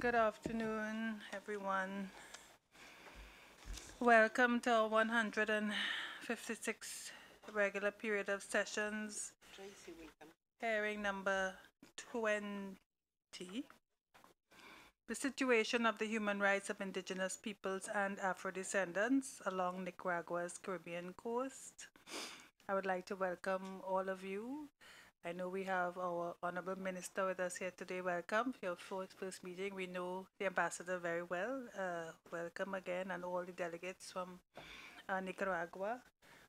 Good afternoon, everyone. Welcome to our 156 regular period of sessions. Hearing number 20. The situation of the human rights of indigenous peoples and Afro descendants along Nicaragua's Caribbean coast. I would like to welcome all of you I know we have our Honorable Minister with us here today. Welcome for your first, first meeting. We know the Ambassador very well. Uh, welcome again, and all the delegates from uh, Nicaragua.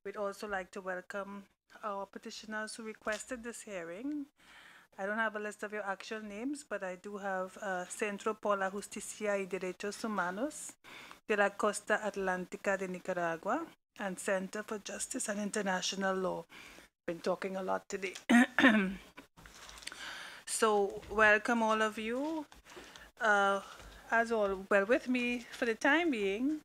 We'd also like to welcome our petitioners who requested this hearing. I don't have a list of your actual names, but I do have uh, Centro por la Justicia y Derechos Humanos de la Costa Atlántica de Nicaragua and Center for Justice and International Law been talking a lot today. so, welcome all of you. Uh, as all well with me for the time being,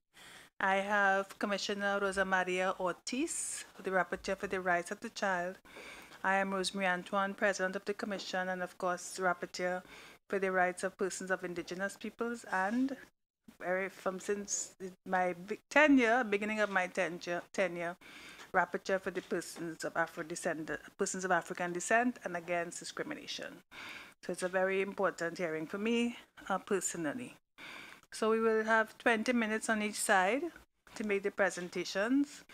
I have Commissioner Rosa Maria Ortiz, the Rapporteur for the Rights of the Child. I am Rosemary Antoine, President of the Commission, and of course, Rapporteur for the Rights of Persons of Indigenous Peoples and very from since my tenure, beginning of my tenure, tenure Rapporteur for the Persons of Afro Descent, Persons of African Descent, and Against Discrimination. So it's a very important hearing for me uh, personally. So we will have 20 minutes on each side to make the presentations,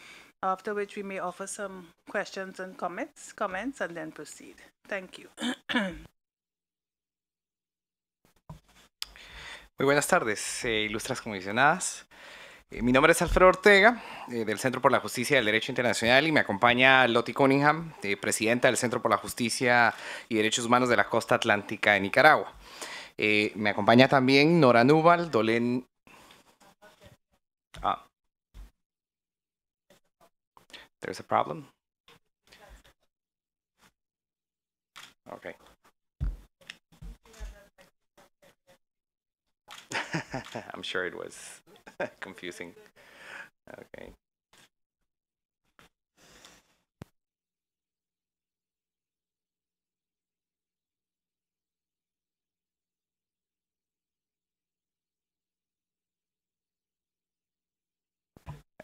after which we may offer some questions and comments, comments and then proceed. Thank you. Muy buenas tardes, eh, comisionadas. Eh, mi nombre es Alfredo Ortega, eh, del Centro por la Justicia y el Derecho Internacional, y me acompaña Lottie Cunningham, eh, presidenta del Centro por la Justicia y Derechos Humanos de la Costa Atlántica de Nicaragua. me acompaña también Nora Nubal, Dolén... Ah. There's a problem. Okay. I'm sure it was. Confusing.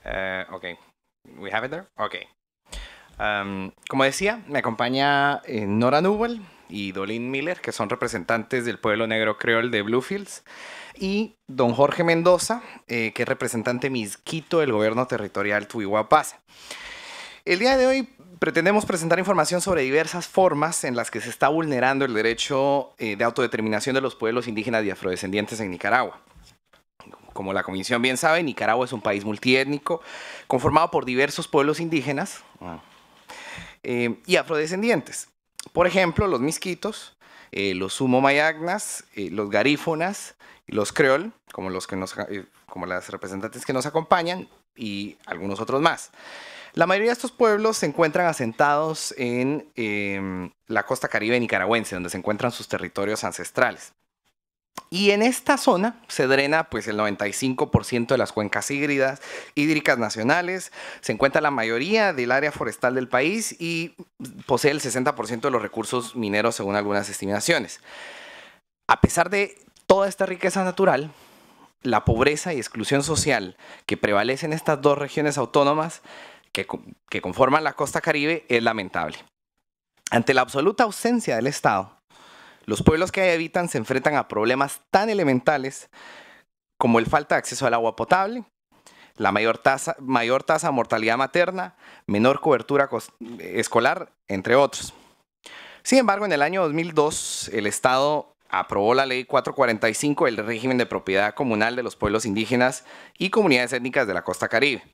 Eh, okay. We have it there? Okay. Um, como decía, me acompaña eh, Nora Newell y Dolin Miller, que son representantes del pueblo negro creol de Bluefields, y don Jorge Mendoza, eh, que es representante misquito del gobierno territorial Tuihuapasa. El día de hoy pretendemos presentar información sobre diversas formas en las que se está vulnerando el derecho eh, de autodeterminación de los pueblos indígenas y afrodescendientes en Nicaragua como la Comisión bien sabe, Nicaragua es un país multiétnico conformado por diversos pueblos indígenas ah, eh, y afrodescendientes. Por ejemplo, los misquitos, eh, los sumomayagnas, mayagnas, eh, los garífonas, los creol, como, los que eh, como las representantes que nos acompañan, y algunos otros más. La mayoría de estos pueblos se encuentran asentados en em, la costa caribe nicaragüense, donde se encuentran sus territorios ancestrales. Y en esta zona se drena pues el 95% de las cuencas hídricas nacionales, se encuentra la mayoría del área forestal del país y posee el 60% de los recursos mineros según algunas estimaciones. A pesar de toda esta riqueza natural, la pobreza y exclusión social que prevalece en estas dos regiones autónomas que, que conforman la costa caribe es lamentable. Ante la absoluta ausencia del Estado, los pueblos que habitan se enfrentan a problemas tan elementales como el falta de acceso al agua potable, la mayor tasa, mayor tasa de mortalidad materna, menor cobertura eh, escolar, entre otros. Sin embargo, en el año 2002, el Estado aprobó la ley 445 del régimen de propiedad comunal de los pueblos indígenas y comunidades étnicas de la costa caribe,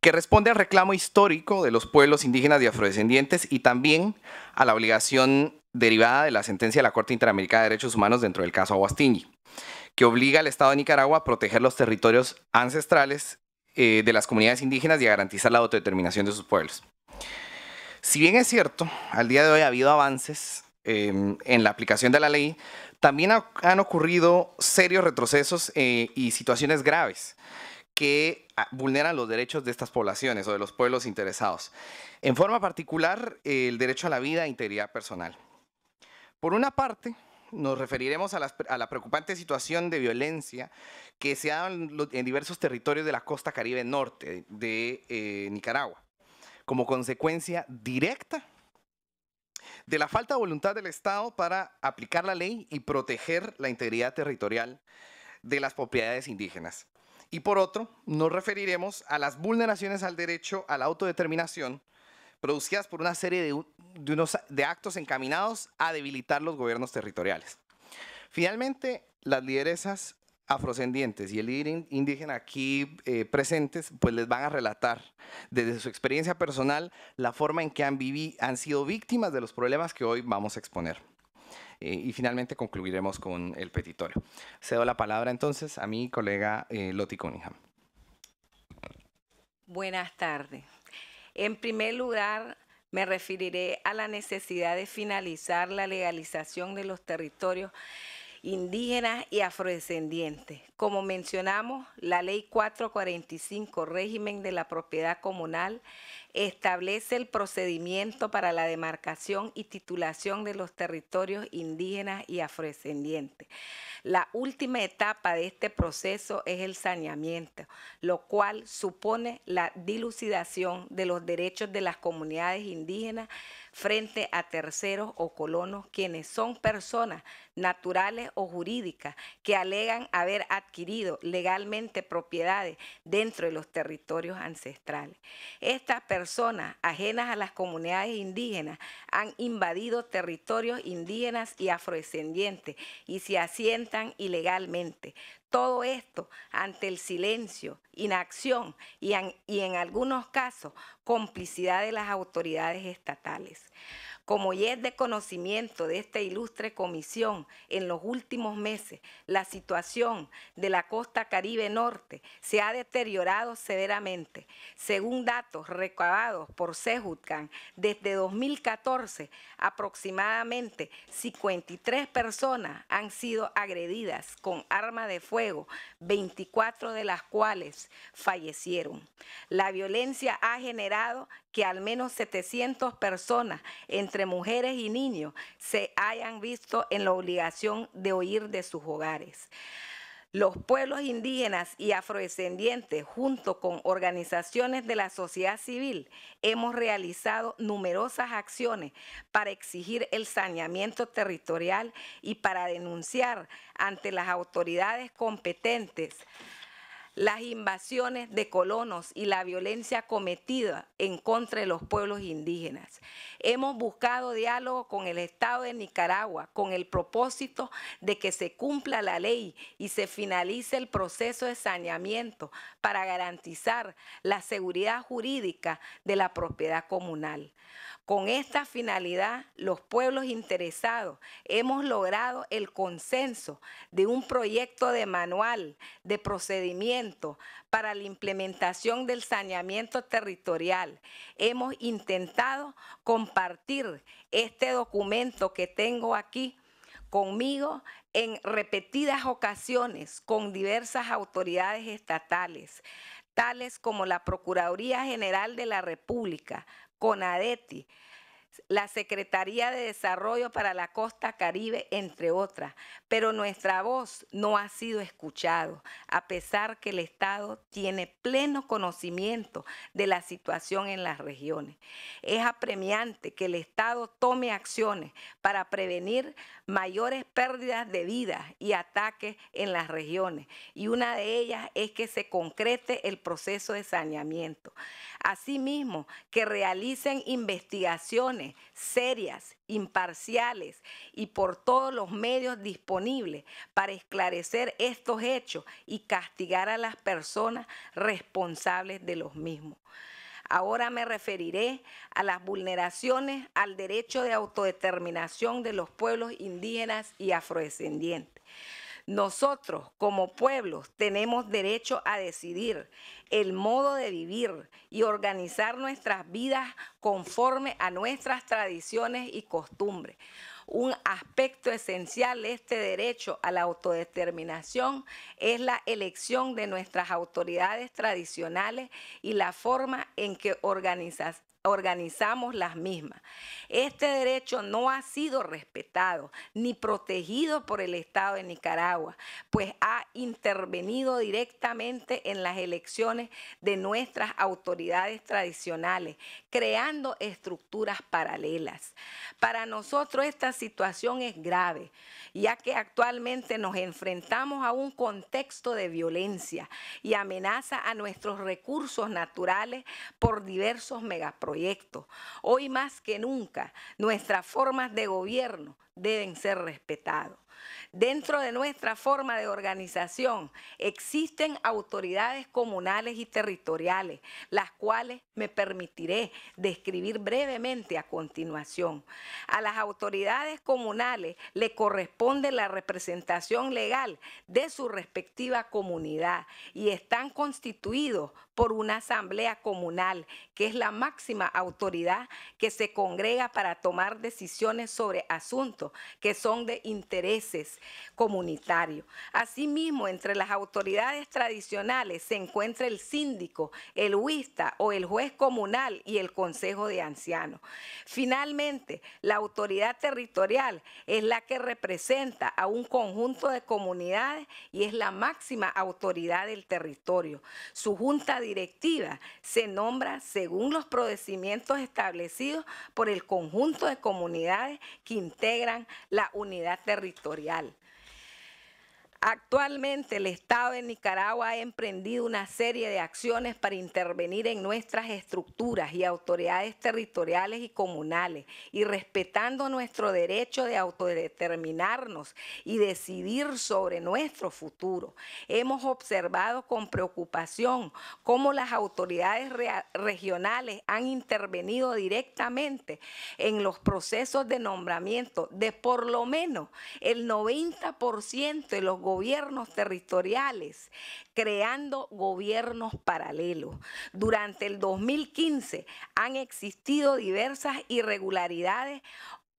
que responde al reclamo histórico de los pueblos indígenas y afrodescendientes y también a la obligación derivada de la sentencia de la Corte Interamericana de Derechos Humanos dentro del caso Aguastingui, que obliga al Estado de Nicaragua a proteger los territorios ancestrales eh, de las comunidades indígenas y a garantizar la autodeterminación de sus pueblos. Si bien es cierto, al día de hoy ha habido avances em, en la aplicación de la ley, también han ocurrido serios retrocesos eh, y situaciones graves que ah, vulneran los derechos de estas poblaciones o de los pueblos interesados. En forma particular, el derecho a la vida e integridad personal. Por una parte, nos referiremos a, la preocupante situación de violencia que se ha en, diversos territorios de la costa caribe norte de eh, Nicaragua, como consecuencia directa de la falta de voluntad del Estado para aplicar la ley y proteger la integridad territorial de las propiedades indígenas. Y por otro, nos referiremos a las vulneraciones al derecho a la autodeterminación producidas por una serie de, actos encaminados a debilitar los gobiernos territoriales. Finalmente, las lideresas afrodescendientes y el líder indígena aquí eh, presentes, pues les van a relatar desde su experiencia personal la forma en que han, han sido víctimas de los problemas que hoy vamos a exponer. Eh, y finalmente concluiremos con el petitorio. Cedo la palabra entonces a mi colega eh, Loti Cunningham. Buenas tardes. En primer lugar, me referiré a la necesidad de finalizar la legalización de los territorios indígenas y afrodescendientes. Como mencionamos, la Ley 445, régimen de la propiedad comunal, establece el procedimiento para la demarcación y titulación de los territorios indígenas y afrodescendientes. La última etapa de este proceso es el saneamiento, lo cual supone la dilucidación de los derechos de las comunidades indígenas frente a terceros o colonos quienes son personas naturales o jurídicas que alegan haber adquirido legalmente propiedades dentro de los territorios ancestrales. Estas personas, ajenas a las comunidades indígenas, han invadido territorios indígenas y afrodescendientes y se asientan ilegalmente todo esto ante el silencio, inacción y, en algunos casos complicidad de las autoridades estatales. Como ya es de conocimiento de esta ilustre comisión, en los últimos meses la situación de la costa Caribe Norte se ha deteriorado severamente. Según datos recabados por CEJUTCAN, desde 2014 aproximadamente 53 personas han sido agredidas con arma de fuego, 24 de las cuales fallecieron. La violencia ha generado que al menos 700 personas, entre mujeres y niños, se hayan visto en la obligación de huir de sus hogares. Los pueblos indígenas y afrodescendientes, junto con organizaciones de la sociedad civil, hemos realizado numerosas acciones para exigir el saneamiento territorial y para denunciar ante las autoridades competentes las invasiones de colonos y la violencia cometida en contra de los pueblos indígenas. Hemos buscado diálogo con el Estado de Nicaragua con el propósito de que se cumpla la ley y se finalice el proceso de saneamiento para garantizar la seguridad jurídica de la propiedad comunal. Con esta finalidad, los pueblos interesados hemos logrado el consenso de un proyecto de manual de procedimiento para la implementación del saneamiento territorial. Hemos intentado compartir este documento que tengo aquí conmigo en repetidas ocasiones con diversas autoridades estatales, tales como la Procuraduría General de la República, CONADETI la Secretaría de Desarrollo para la Costa Caribe, entre otras. Pero nuestra voz no ha sido escuchada, a pesar que el Estado tiene pleno conocimiento de la situación en las regiones. Es apremiante que el Estado tome acciones para prevenir mayores pérdidas de vida y ataques en las regiones. Y una de ellas es que se concrete el proceso de saneamiento. Asimismo, que realicen investigaciones serias, imparciales y por todos los medios disponibles para esclarecer estos hechos y castigar a las personas responsables de los mismos. Ahora me referiré a las vulneraciones al derecho de autodeterminación de los pueblos indígenas y afrodescendientes. Nosotros como pueblos tenemos derecho a decidir el modo de vivir y organizar nuestras vidas conforme a nuestras tradiciones y costumbres. Un aspecto esencial de este derecho a la autodeterminación es la elección de nuestras autoridades tradicionales y la forma en que organizamos organizamos las mismas. Este derecho no ha sido respetado ni protegido por el Estado de Nicaragua, pues ha intervenido directamente en las elecciones de nuestras autoridades tradicionales, creando estructuras paralelas. Para nosotros esta situación es grave, ya que actualmente nos enfrentamos a un contexto de violencia y amenaza a nuestros recursos naturales por diversos megaproyectos Hoy más que nunca, nuestras formas de gobierno deben ser respetadas. Dentro de nuestra forma de organización existen autoridades comunales y territoriales, las cuales me permitiré describir brevemente a continuación. A las autoridades comunales le corresponde la representación legal de su respectiva comunidad y están constituidos por una asamblea comunal, que es la máxima autoridad que se congrega para tomar decisiones sobre asuntos que son de intereses comunitarios. Asimismo, entre las autoridades tradicionales se encuentra el síndico, el huista o el juez comunal y el consejo de ancianos. Finalmente, la autoridad territorial es la que representa a un conjunto de comunidades y es la máxima autoridad del territorio. Su junta directiva se nombra según los procedimientos establecidos por el conjunto de comunidades que integran la unidad territorial. Actualmente el Estado de Nicaragua ha emprendido una serie de acciones para intervenir en nuestras estructuras y autoridades territoriales y comunales y respetando nuestro derecho de autodeterminarnos y decidir sobre nuestro futuro. Hemos observado con preocupación cómo las autoridades regionales han intervenido directamente en los procesos de nombramiento de por lo menos el 90% de los gobiernos gobiernos territoriales, creando gobiernos paralelos. Durante el 2015 han existido diversas irregularidades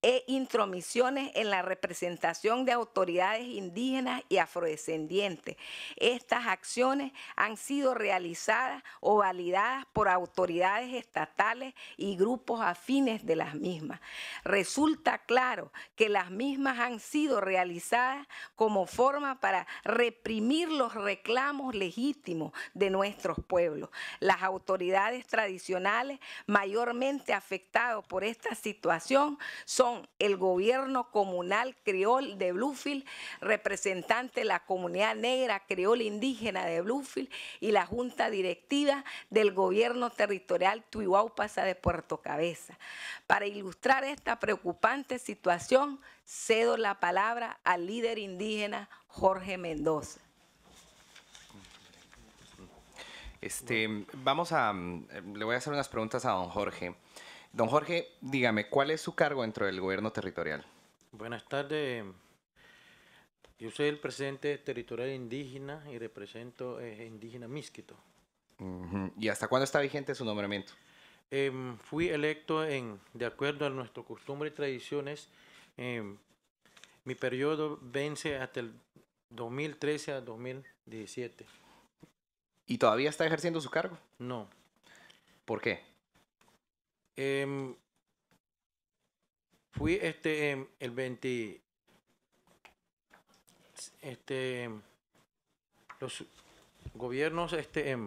e intromisiones en la representación de autoridades indígenas y afrodescendientes. Estas acciones han sido realizadas o validadas por autoridades estatales y grupos afines de las mismas. Resulta claro que las mismas han sido realizadas como forma para reprimir los reclamos legítimos de nuestros pueblos. Las autoridades tradicionales mayormente afectadas por esta situación son el gobierno comunal criol de Bluefield, representante de la comunidad negra criol indígena de Bluefield y la junta directiva del gobierno territorial pasa de Puerto Cabeza. Para ilustrar esta preocupante situación, cedo la palabra al líder indígena Jorge Mendoza. Este, vamos a, le voy a hacer unas preguntas a don Jorge. Don Jorge, dígame, ¿cuál es su cargo dentro del gobierno territorial? Buenas tardes. Yo soy el presidente territorial indígena y represento a eh, indígena Misquito. ¿Y hasta cuándo está vigente su nombramiento? Em, fui electo en, de acuerdo a nuestra costumbre y tradiciones. Em, mi periodo vence hasta el 2013 a 2017. ¿Y todavía está ejerciendo su cargo? No. ¿Por qué? Em, fui este em, el 20 este em, los gobiernos este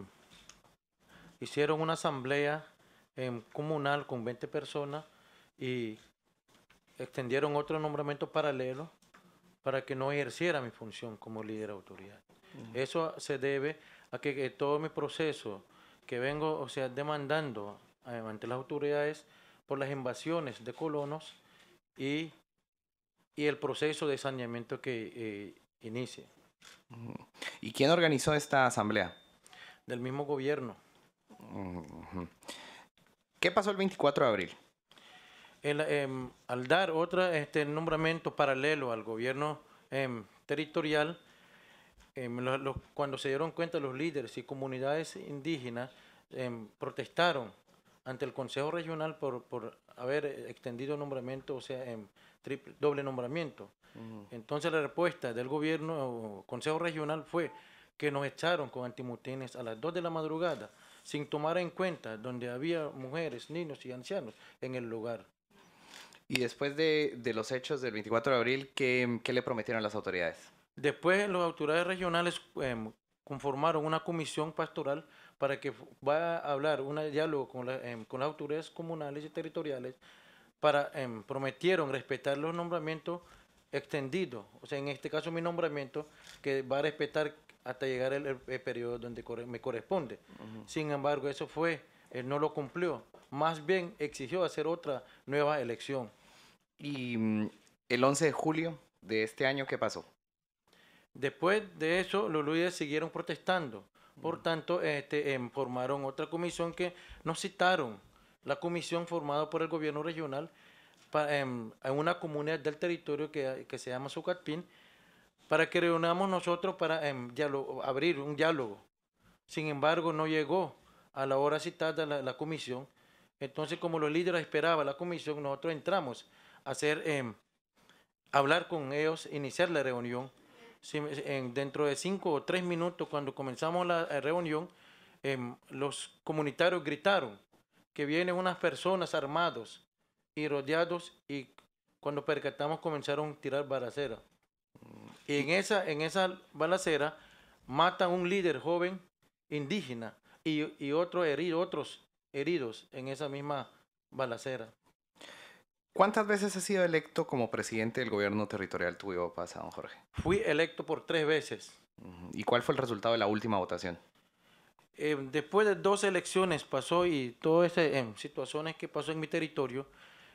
hicieron una asamblea comunal con 20 personas y extendieron otro nombramiento paralelo para que no ejerciera mi función como líder de autoridad. Eso se debe a que, que, eh, todo mi proceso que vengo, o sea, demandando ante las autoridades por las invasiones de colonos y, y el proceso de saneamiento que eh, inicia. ¿Y quién organizó esta asamblea? Del mismo gobierno. ¿Qué pasó el 24 de abril? Em, al dar otro este, nombramiento paralelo al gobierno em, territorial, em, cuando se dieron cuenta los líderes y comunidades indígenas protestaron ante el Consejo Regional por, por haber extendido el nombramiento, o sea, en triple, doble nombramiento. Entonces la respuesta del gobierno, o Consejo Regional, fue que nos echaron con antimutines a las 2 de la madrugada, sin tomar en cuenta donde había mujeres, niños y ancianos en el lugar. Y después de, de los hechos del 24 de abril, ¿qué, ¿qué, le prometieron las autoridades? Después, las autoridades regionales em, conformaron una comisión pastoral para que va a hablar un diálogo em, con, las autoridades comunales y territoriales para em, prometieron respetar los nombramientos extendidos, o sea, en este caso mi nombramiento que va a respetar hasta llegar el, periodo donde me corresponde. Sin embargo, eso fue, él no lo cumplió, más bien exigió hacer otra nueva elección. Y mm, el 11 de julio de este año, ¿qué pasó? Después de eso, los líderes siguieron protestando. Por tanto, este, em, formaron otra comisión que nos citaron, la comisión formada por el gobierno regional em, en, una comunidad del territorio que, se llama Zucatpín, para que reunamos nosotros para em, abrir un diálogo. Sin embargo, no llegó a la hora citada la, comisión. Entonces, como los líderes esperaban la comisión, nosotros entramos a hacer, hablar con ellos, iniciar la reunión en, dentro de cinco o tres minutos, cuando comenzamos la eh, reunión, em, los comunitarios gritaron que vienen unas personas armados y rodeados y cuando percatamos comenzaron a tirar balaceras. Y en esa, en esa balacera matan un líder joven indígena y, y otro herido, otros heridos en esa misma balacera. ¿Cuántas veces has sido electo como presidente del gobierno territorial tuyo pasado, Jorge? Fui electo por tres veces. ¿Y cuál fue el resultado de la última votación? Em, después de dos elecciones pasó y todas esas em, situaciones que pasó en mi territorio,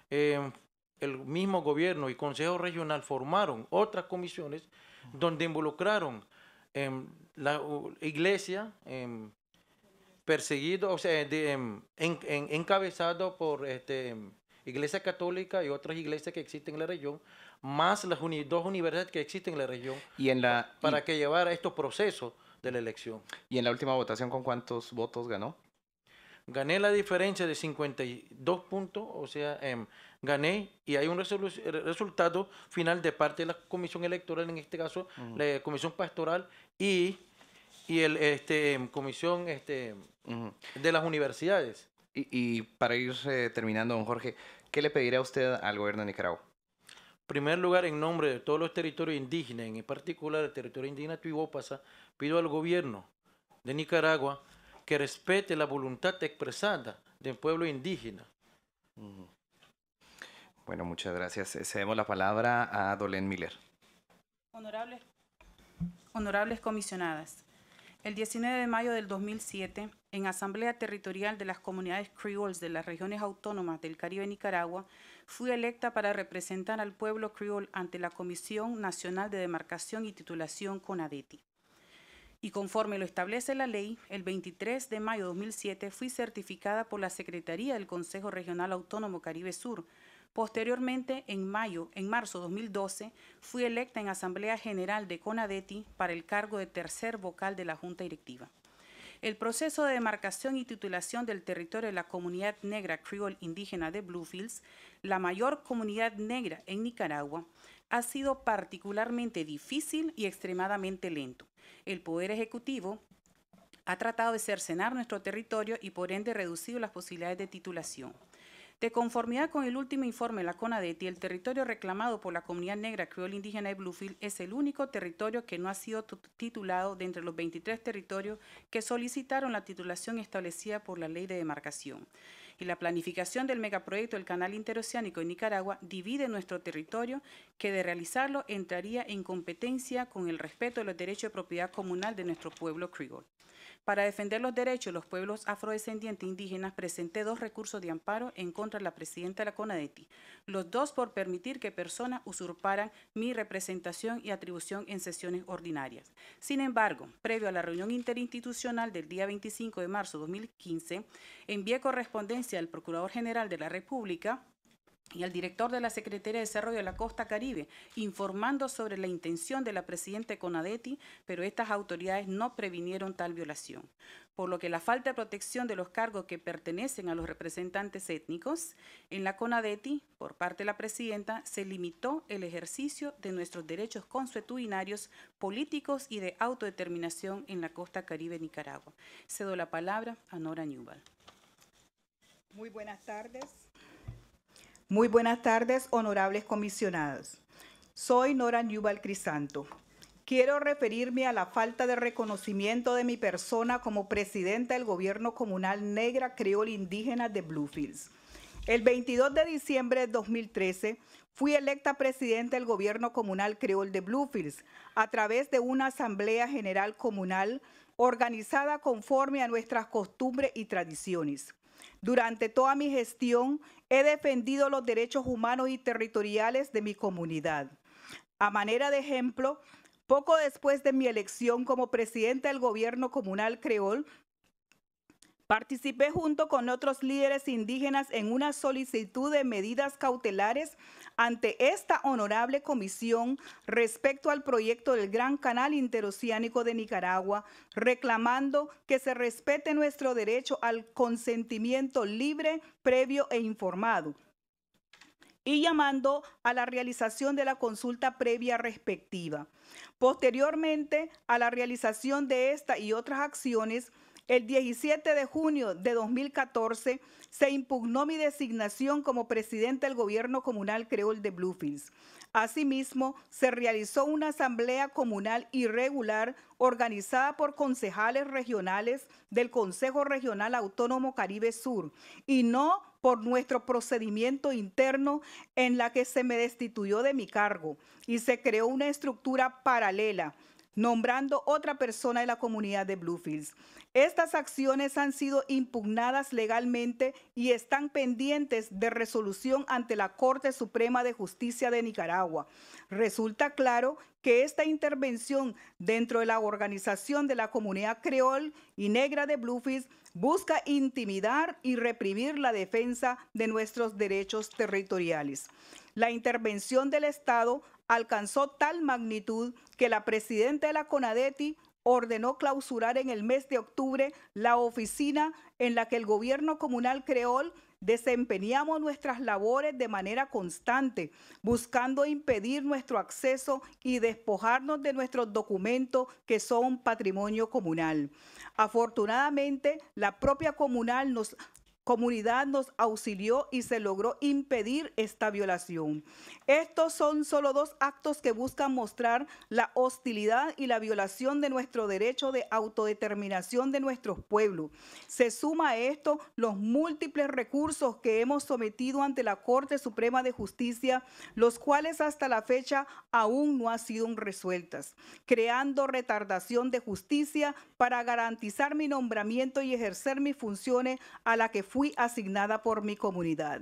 em, el mismo gobierno y Consejo Regional formaron otras comisiones donde involucraron la iglesia perseguido, o sea, encabezado por este Iglesia Católica y otras iglesias que existen en la región, más las dos universidades que existen en la región, para que llevara estos procesos de la elección. ¿Y en la última votación con cuántos votos ganó? Gané la diferencia de 52 puntos, o sea, em, gané y hay un resultado final de parte de la comisión electoral, en este caso la comisión pastoral y y el este em, comisión este de las universidades y, para ir eh, terminando, don Jorge, ¿qué le pedirá usted al gobierno de Nicaragua? En primer lugar, en nombre de todos los territorios indígenas, en particular el territorio indígena Tuibópasa, pido al gobierno de Nicaragua que respete la voluntad expresada del pueblo indígena. Bueno, muchas gracias. Eh, cedemos la palabra a Dolén Miller. honorables comisionadas, el 19 de mayo del 2007, en Asamblea Territorial de las Comunidades Creoles de las Regiones Autónomas del Caribe Nicaragua, fui electa para representar al pueblo creol ante la Comisión Nacional de Demarcación y Titulación CONADETI. Y conforme lo establece la ley, el 23 de mayo de 2007 fui certificada por la Secretaría del Consejo Regional Autónomo Caribe Sur Posteriormente, en mayo, en marzo de 2012, fui electa en Asamblea General de CONADETI para el cargo de tercer vocal de la Junta Directiva. El proceso de demarcación y titulación del territorio de la comunidad negra Creole indígena de Bluefields, la mayor comunidad negra en Nicaragua, ha sido particularmente difícil y extremadamente lento. El Poder Ejecutivo ha tratado de cercenar nuestro territorio y por ende reducido las posibilidades de titulación. De conformidad con el último informe de la CONADETI, el territorio reclamado por la comunidad negra criolla indígena de Bluefield es el único territorio que no ha sido titulado de entre los 23 territorios que solicitaron la titulación establecida por la ley de demarcación. Y la planificación del megaproyecto del Canal Interoceánico en Nicaragua divide nuestro territorio, que de realizarlo entraría en competencia con el respeto de los derechos de propiedad comunal de nuestro pueblo criollo para defender los derechos de los pueblos afrodescendientes indígenas, presenté dos recursos de amparo en contra de la presidenta de la CONADETI, los dos por permitir que personas usurparan mi representación y atribución en sesiones ordinarias. Sin embargo, previo a la reunión interinstitucional del día 25 de marzo de 2015, envié correspondencia al Procurador General de la República y al director de la Secretaría de Desarrollo de la Costa Caribe, informando sobre la intención de la presidenta Conadetti, pero estas autoridades no previnieron tal violación, por lo que la falta de protección de los cargos que pertenecen a los representantes étnicos en la Conadetti, por parte de la presidenta, se limitó el ejercicio de nuestros derechos consuetudinarios políticos y de autodeterminación en la Costa Caribe Nicaragua. Cedo la palabra a Nora Newbal. Muy buenas tardes. Muy buenas tardes, honorables comisionadas. Soy Nora yubal Crisanto. Quiero referirme a la falta de reconocimiento de mi persona como presidenta del gobierno comunal negra creol indígena de Bluefields. El 22 de diciembre de 2013 fui electa presidenta del gobierno comunal creol de Bluefields a través de una asamblea general comunal organizada conforme a nuestras costumbres y tradiciones. Durante toda mi gestión he defendido los derechos humanos y territoriales de mi comunidad. A manera de ejemplo, poco después de mi elección como presidenta del gobierno comunal creol, Participé junto con otros líderes indígenas en una solicitud de medidas cautelares ante esta honorable comisión respecto al proyecto del Gran Canal Interoceánico de Nicaragua, reclamando que se respete nuestro derecho al consentimiento libre, previo e informado y llamando a la realización de la consulta previa respectiva. Posteriormente a la realización de esta y otras acciones, el 17 de junio de 2014 se impugnó mi designación como presidente del gobierno comunal creol de Bluefields. Asimismo, se realizó una asamblea comunal irregular organizada por concejales regionales del Consejo Regional Autónomo Caribe Sur y no por nuestro procedimiento interno en la que se me destituyó de mi cargo y se creó una estructura paralela nombrando otra persona de la comunidad de Bluefields. Estas acciones han sido impugnadas legalmente y están pendientes de resolución ante la Corte Suprema de Justicia de Nicaragua. Resulta claro que esta intervención dentro de la organización de la comunidad creol y negra de Bluefields busca intimidar y reprimir la defensa de nuestros derechos territoriales. La intervención del Estado alcanzó tal magnitud que la presidenta de la CONADETI ordenó clausurar en el mes de octubre la oficina en la que el gobierno comunal creol desempeñamos nuestras labores de manera constante, buscando impedir nuestro acceso y despojarnos de nuestros documentos que son patrimonio comunal. Afortunadamente, la propia comunal nos comunidad nos auxilió y se logró impedir esta violación. Estos son solo dos actos que buscan mostrar la hostilidad y la violación de nuestro derecho de autodeterminación de nuestros pueblos. Se suma a esto los múltiples recursos que hemos sometido ante la Corte Suprema de Justicia, los cuales hasta la fecha aún no han sido resueltas, creando retardación de justicia para garantizar mi nombramiento y ejercer mis funciones a la que fui asignada por mi comunidad.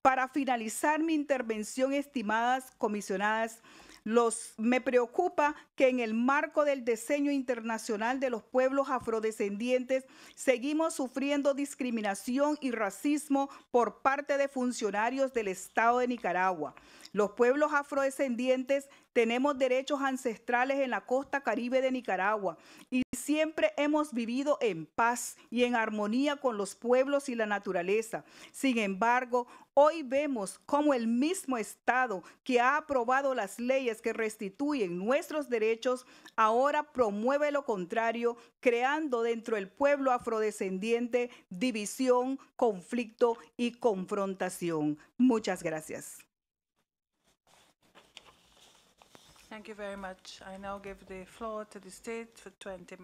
Para finalizar mi intervención, estimadas comisionadas, los, me preocupa que en el marco del diseño internacional de los pueblos afrodescendientes seguimos sufriendo discriminación y racismo por parte de funcionarios del Estado de Nicaragua. Los pueblos afrodescendientes tenemos derechos ancestrales en la costa caribe de Nicaragua y siempre hemos vivido en paz y en armonía con los pueblos y la naturaleza. Sin embargo, Hoy vemos cómo el mismo Estado que ha aprobado las leyes que restituyen nuestros derechos, ahora promueve lo contrario, creando dentro del pueblo afrodescendiente división, conflicto y confrontación. Muchas gracias. Thank you very much. I now give the floor to 20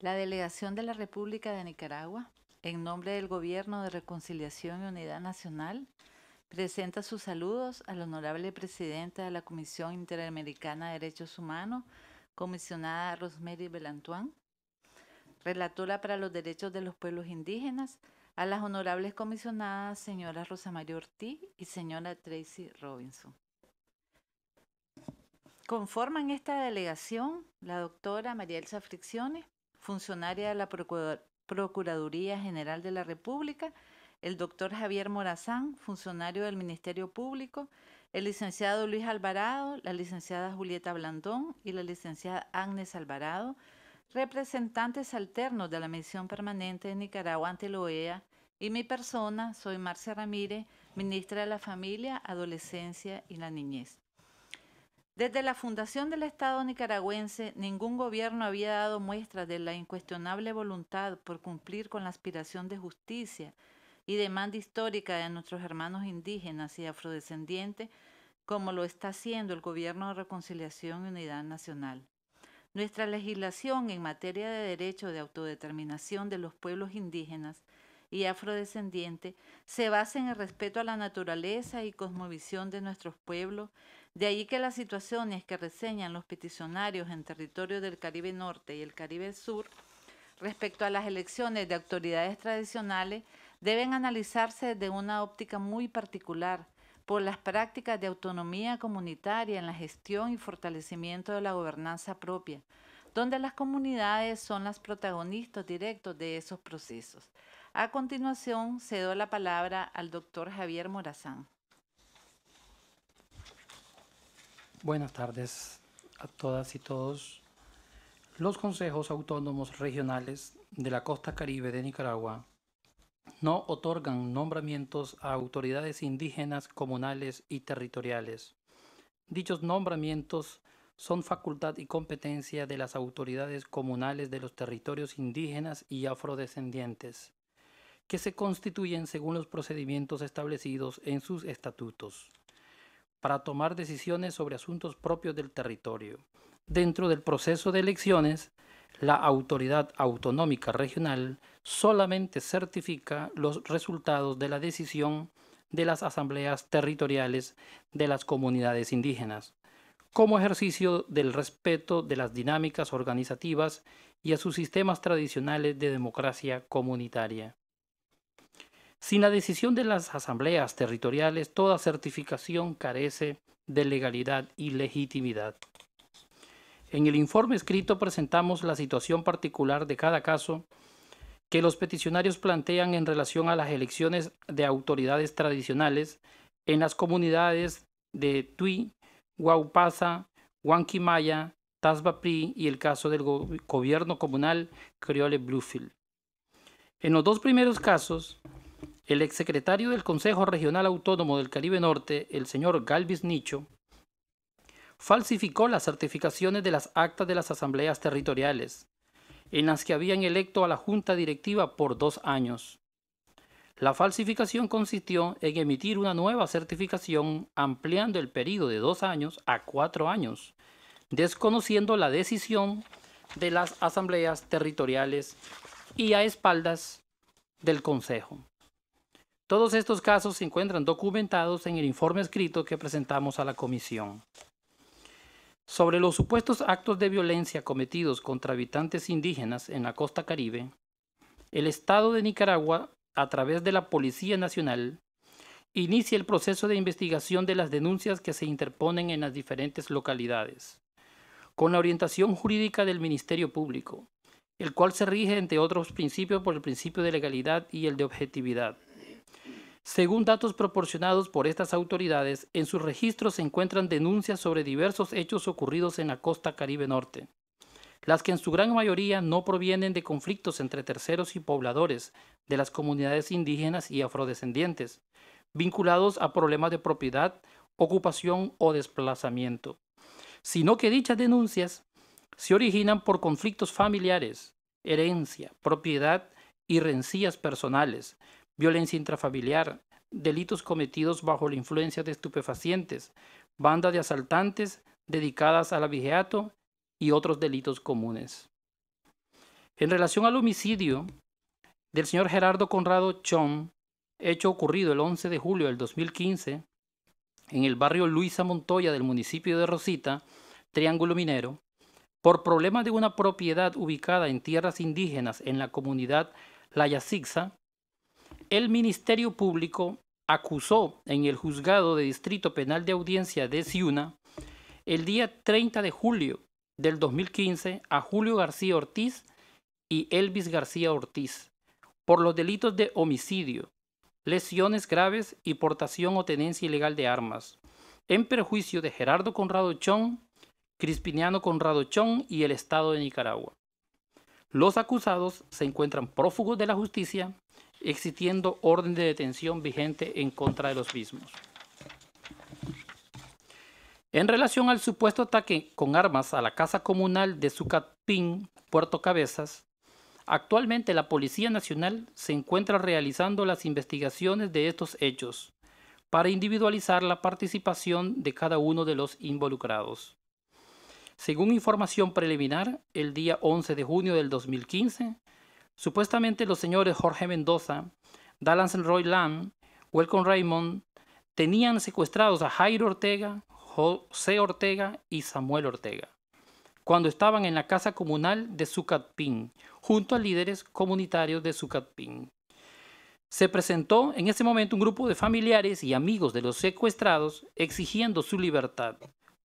La delegación de la República de Nicaragua, en nombre del Gobierno de Reconciliación y Unidad Nacional, presenta sus saludos a la honorable presidenta de la Comisión Interamericana de Derechos Humanos, comisionada Rosemary Belantuán, relatora para los derechos de los pueblos indígenas, a las honorables comisionadas señora Rosa María Ortiz y señora Tracy Robinson. Conforman esta delegación la doctora María Elsa Fricciones, funcionaria de la Procuraduría General de la República, el doctor Javier Morazán, funcionario del Ministerio Público, el licenciado Luis Alvarado, la licenciada Julieta Blandón y la licenciada Agnes Alvarado, representantes alternos de la misión permanente de Nicaragua ante la OEA, y mi persona, soy Marcia Ramírez, ministra de la Familia, Adolescencia y la Niñez. Desde la fundación del Estado nicaragüense, ningún gobierno había dado muestra de la incuestionable voluntad por cumplir con la aspiración de justicia y demanda histórica de nuestros hermanos indígenas y afrodescendientes, como lo está haciendo el Gobierno de Reconciliación y Unidad Nacional. Nuestra legislación en materia de derecho de autodeterminación de los pueblos indígenas y afrodescendientes se basa en el respeto a la naturaleza y cosmovisión de nuestros pueblos de ahí que las situaciones que reseñan los peticionarios en territorio del Caribe Norte y el Caribe Sur respecto a las elecciones de autoridades tradicionales deben analizarse desde una óptica muy particular por las prácticas de autonomía comunitaria en la gestión y fortalecimiento de la gobernanza propia, donde las comunidades son las protagonistas directos de esos procesos. A continuación, cedo la palabra al doctor Javier Morazán. Buenas tardes a todas y todos. Los consejos autónomos regionales de la costa caribe de Nicaragua no otorgan nombramientos a autoridades indígenas, comunales y territoriales. Dichos nombramientos son facultad y competencia de las autoridades comunales de los territorios indígenas y afrodescendientes, que se constituyen según los procedimientos establecidos en sus estatutos para tomar decisiones sobre asuntos propios del territorio. Dentro del proceso de elecciones, la autoridad autonómica regional solamente certifica los resultados de la decisión de las asambleas territoriales de las comunidades indígenas, como ejercicio del respeto de las dinámicas organizativas y a sus sistemas tradicionales de democracia comunitaria. Sin la decisión de las asambleas territoriales, toda certificación carece de legalidad y legitimidad. En el informe escrito presentamos la situación particular de cada caso que los peticionarios plantean en relación a las elecciones de autoridades tradicionales en las comunidades de Tui, Guaupasa, Huanquimaya, Tasbapri y el caso del gobierno comunal criole Bluefield. En los dos primeros casos, el exsecretario del Consejo Regional Autónomo del Caribe Norte, el señor Galvis Nicho, falsificó las certificaciones de las actas de las asambleas territoriales, en las que habían electo a la Junta Directiva por dos años. La falsificación consistió en emitir una nueva certificación ampliando el periodo de dos años a cuatro años, desconociendo la decisión de las asambleas territoriales y a espaldas del Consejo. Todos estos casos se encuentran documentados en el informe escrito que presentamos a la Comisión. Sobre los supuestos actos de violencia cometidos contra habitantes indígenas en la costa caribe, el Estado de Nicaragua, a través de la Policía Nacional, inicia el proceso de investigación de las denuncias que se interponen en las diferentes localidades, con la orientación jurídica del Ministerio Público, el cual se rige, entre otros principios, por el principio de legalidad y el de objetividad. Según datos proporcionados por estas autoridades, en sus registros se encuentran denuncias sobre diversos hechos ocurridos en la costa caribe norte, las que en su gran mayoría no provienen de conflictos entre terceros y pobladores de las comunidades indígenas y afrodescendientes, vinculados a problemas de propiedad, ocupación o desplazamiento, sino que dichas denuncias se originan por conflictos familiares, herencia, propiedad y rencillas personales, violencia intrafamiliar, delitos cometidos bajo la influencia de estupefacientes, banda de asaltantes dedicadas al abigeato y otros delitos comunes. En relación al homicidio del señor Gerardo Conrado Chon, hecho ocurrido el 11 de julio del 2015 en el barrio Luisa Montoya del municipio de Rosita, Triángulo Minero, por problemas de una propiedad ubicada en tierras indígenas en la comunidad La el Ministerio Público acusó en el juzgado de Distrito Penal de Audiencia de Ciuna el día 30 de julio del 2015 a Julio García Ortiz y Elvis García Ortiz por los delitos de homicidio, lesiones graves y portación o tenencia ilegal de armas, en perjuicio de Gerardo Conrado Chón, Crispiniano Conrado Chón y el Estado de Nicaragua. Los acusados se encuentran prófugos de la justicia existiendo orden de detención vigente en contra de los mismos. En relación al supuesto ataque con armas a la casa comunal de Zucatpín, Puerto Cabezas, actualmente la Policía Nacional se encuentra realizando las investigaciones de estos hechos para individualizar la participación de cada uno de los involucrados. Según información preliminar, el día 11 de junio del 2015, Supuestamente los señores Jorge Mendoza, Dallas Roy Lamb, Welcome Raymond tenían secuestrados a Jairo Ortega, José Ortega y Samuel Ortega, cuando estaban en la casa comunal de Zucatpín, junto a líderes comunitarios de Zucatpín. Se presentó en ese momento un grupo de familiares y amigos de los secuestrados exigiendo su libertad,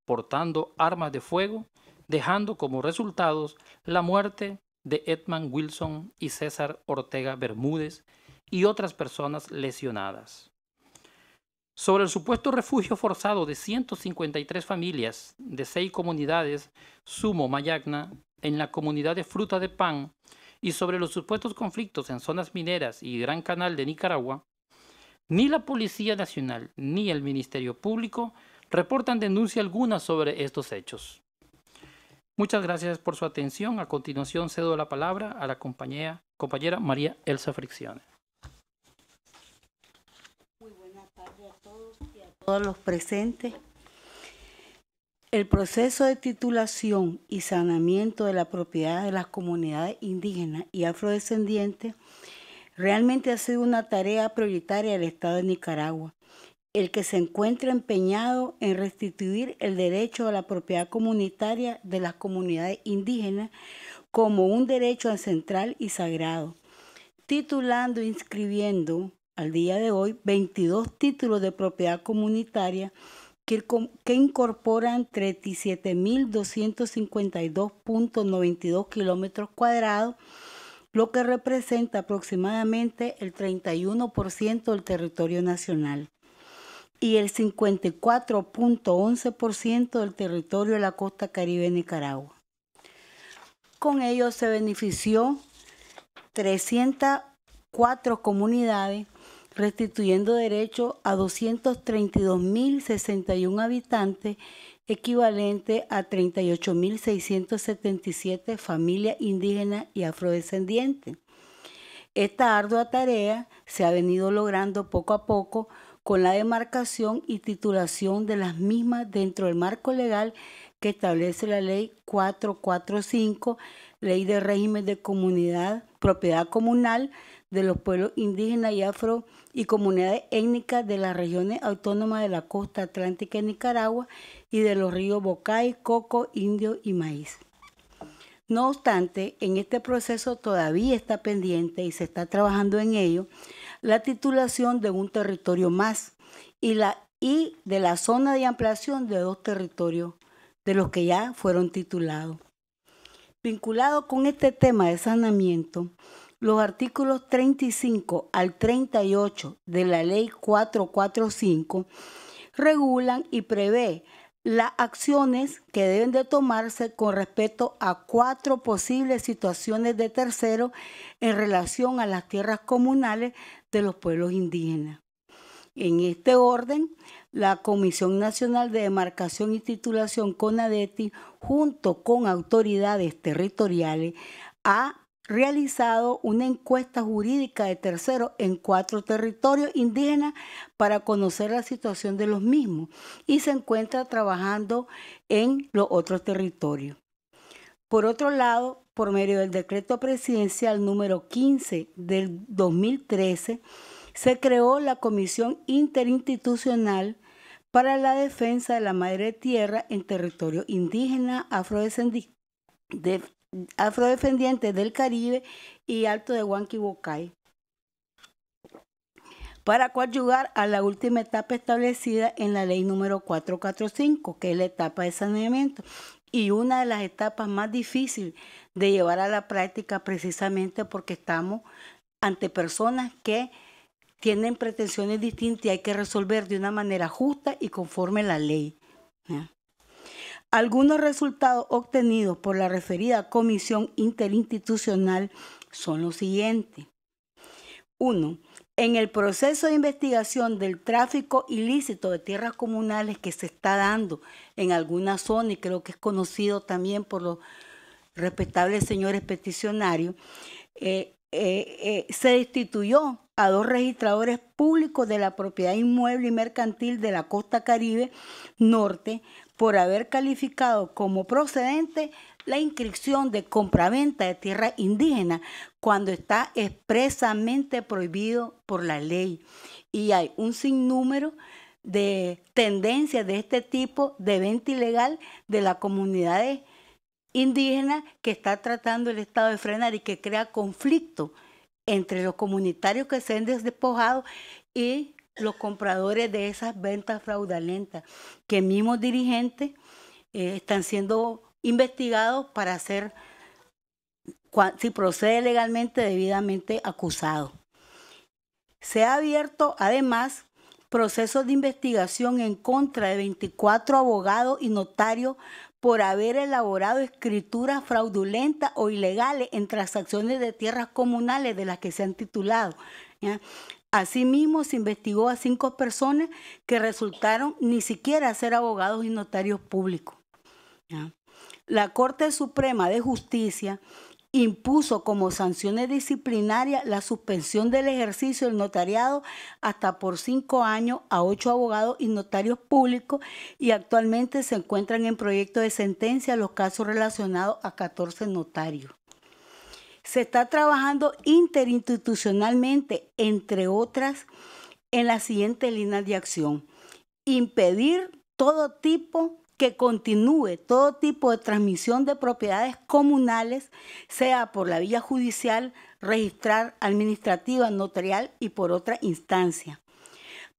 portando armas de fuego, dejando como resultados la muerte de Edmund Wilson y César Ortega Bermúdez y otras personas lesionadas. Sobre el supuesto refugio forzado de 153 familias de seis comunidades, Sumo Mayagna, en la comunidad de Fruta de Pan, y sobre los supuestos conflictos en zonas mineras y Gran Canal de Nicaragua, ni la Policía Nacional ni el Ministerio Público reportan denuncia alguna sobre estos hechos. Muchas gracias por su atención. A continuación cedo la palabra a la compañera, María Elsa Fricciones. Muy buenas tardes a todos y a todos los presentes. El proceso de titulación y sanamiento de la propiedad de las comunidades indígenas y afrodescendientes realmente ha sido una tarea prioritaria del Estado de Nicaragua el que se encuentra empeñado en restituir el derecho a la propiedad comunitaria de las comunidades indígenas como un derecho central y sagrado, titulando e inscribiendo al día de hoy 22 títulos de propiedad comunitaria que, incorporan 37.252.92 kilómetros cuadrados, lo que representa aproximadamente el 31% del territorio nacional y el 54.11% del territorio de la costa caribe de Nicaragua. Con ello se benefició 304 comunidades, restituyendo derecho a 232.061 habitantes, equivalente a 38.677 familias indígenas y afrodescendientes. Esta ardua tarea se ha venido logrando poco a poco con la demarcación y titulación de las mismas dentro del marco legal que establece la ley 445, ley de régimen de comunidad, propiedad comunal de los pueblos indígenas y afro y comunidades étnicas de las regiones autónomas de la costa atlántica de Nicaragua y de los ríos Bocay, Coco, Indio y Maíz. No obstante, en este proceso todavía está pendiente y se está trabajando en ello la titulación de un territorio más y, la, y de la zona de ampliación de dos territorios de los que ya fueron titulados. Vinculado con este tema de sanamiento, los artículos 35 al 38 de la Ley 445 regulan y prevé las acciones que deben de tomarse con respecto a cuatro posibles situaciones de tercero en relación a las tierras comunales de los pueblos indígenas. En este orden, la Comisión Nacional de Demarcación y Titulación CONADETI, junto con autoridades territoriales, ha realizado una encuesta jurídica de terceros en cuatro territorios indígenas para conocer la situación de los mismos y se encuentra trabajando en los otros territorios. Por otro lado, por medio del decreto presidencial número 15 del 2013, se creó la Comisión Interinstitucional para la Defensa de la Madre Tierra en Territorio Indígena, Afrodescendiente afrodescendientes del Caribe y Alto de Huanquibocay, para coadyuvar a la última etapa establecida en la ley número 445, que es la etapa de saneamiento, y una de las etapas más difíciles de llevar a la práctica precisamente porque estamos ante personas que tienen pretensiones distintas y hay que resolver de una manera justa y conforme a la ley. Algunos resultados obtenidos por la referida comisión interinstitucional son los siguientes. Uno, En el proceso de investigación del tráfico ilícito de tierras comunales que se está dando en alguna zona, y creo que es conocido también por los respetables señores peticionarios, eh, eh, eh, se destituyó a dos registradores públicos de la propiedad inmueble y mercantil de la costa caribe norte, por haber calificado como procedente la inscripción de compraventa de tierra indígena cuando está expresamente prohibido por la ley. Y hay un sinnúmero de tendencias de este tipo de venta ilegal de la comunidad indígena que está tratando el Estado de frenar y que crea conflicto entre los comunitarios que se han despojado y los compradores de esas ventas fraudulentas, que mismos dirigentes eh, están siendo investigados para ser, si procede legalmente, debidamente acusados. Se ha abierto además procesos de investigación en contra de 24 abogados y notarios por haber elaborado escrituras fraudulentas o ilegales en transacciones de tierras comunales de las que se han titulado. Asimismo, se investigó a cinco personas que resultaron ni siquiera ser abogados y notarios públicos. La Corte Suprema de Justicia impuso como sanciones disciplinarias la suspensión del ejercicio del notariado hasta por cinco años a ocho abogados y notarios públicos y actualmente se encuentran en proyecto de sentencia los casos relacionados a 14 notarios. Se está trabajando interinstitucionalmente, entre otras, en la siguiente línea de acción. Impedir todo tipo que continúe todo tipo de transmisión de propiedades comunales, sea por la vía judicial, registrar, administrativa, notarial y por otra instancia.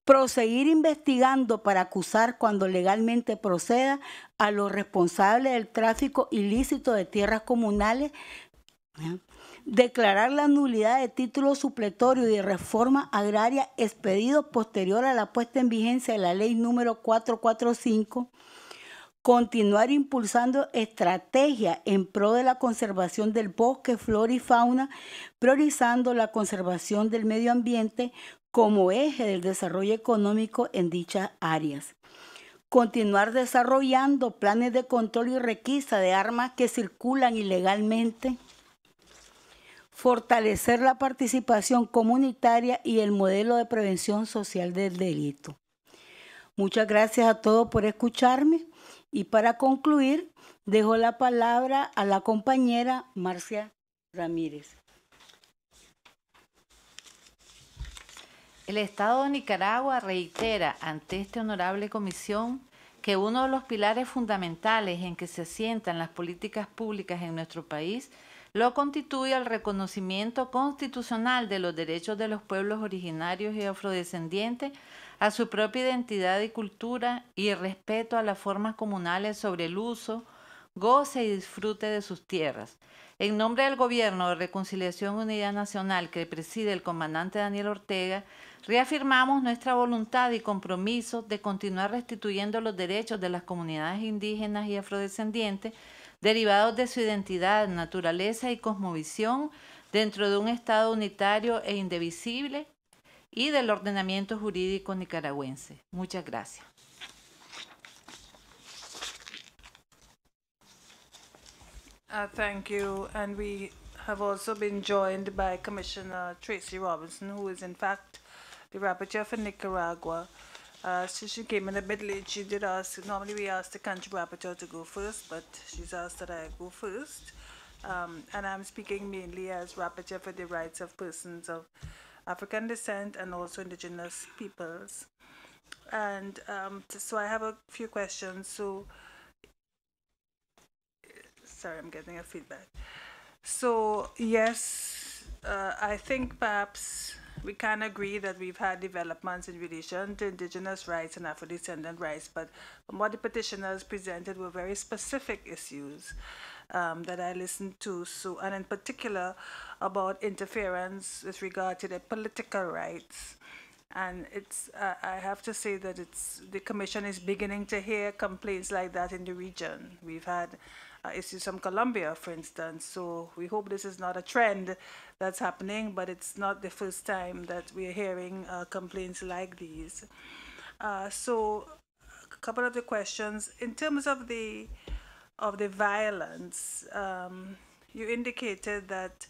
Proseguir investigando para acusar cuando legalmente proceda a los responsables del tráfico ilícito de tierras comunales, declarar la nulidad de título supletorio de reforma agraria expedido posterior a la puesta en vigencia de la ley número 445, continuar impulsando estrategia en pro de la conservación del bosque, flora y fauna, priorizando la conservación del medio ambiente como eje del desarrollo económico en dichas áreas continuar desarrollando planes de control y requisa de armas que circulan ilegalmente, fortalecer la participación comunitaria y el modelo de prevención social del delito. Muchas gracias a todos por escucharme y para concluir dejo la palabra a la compañera Marcia Ramírez. El Estado de Nicaragua reitera ante esta honorable comisión que uno de los pilares fundamentales en que se asientan las políticas públicas en nuestro país es lo constituye el reconocimiento constitucional de los derechos de los pueblos originarios y afrodescendientes a su propia identidad y cultura y respeto a las formas comunales sobre el uso, goce y disfrute de sus tierras. En nombre del Gobierno de Reconciliación y Unidad Nacional que preside el comandante Daniel Ortega, reafirmamos nuestra voluntad y compromiso de continuar restituyendo los derechos de las comunidades indígenas y afrodescendientes derivados de su identidad, naturaleza y cosmovisión dentro de un Estado unitario e indivisible y del ordenamiento jurídico nicaragüense. Muchas gracias. Uh, thank you. And we have also been joined Tracy Robinson, who is in fact the rapporteur Nicaragua. Uh, so she came in the middle age. She did ask, normally we ask the country rapporteur to go first, but she's asked that I go first. Um, and I'm speaking mainly as rapporteur for the rights of persons of African descent and also indigenous peoples. And um, so I have a few questions. So, sorry, I'm getting a feedback. So, yes, uh, I think perhaps we can agree that we've had developments in relation to indigenous rights and Afro-descendant rights, but what the petitioners presented were very specific issues um, that I listened to. So, and in particular, about interference with regard to their political rights. And it's, uh, I have to say that it's, the commission is beginning to hear complaints like that in the region. We've had uh, issues from Colombia, for instance. So we hope this is not a trend that's happening, but it's not the first time that we're hearing uh, complaints like these. Uh, so a couple of the questions in terms of the of the violence, um, you indicated that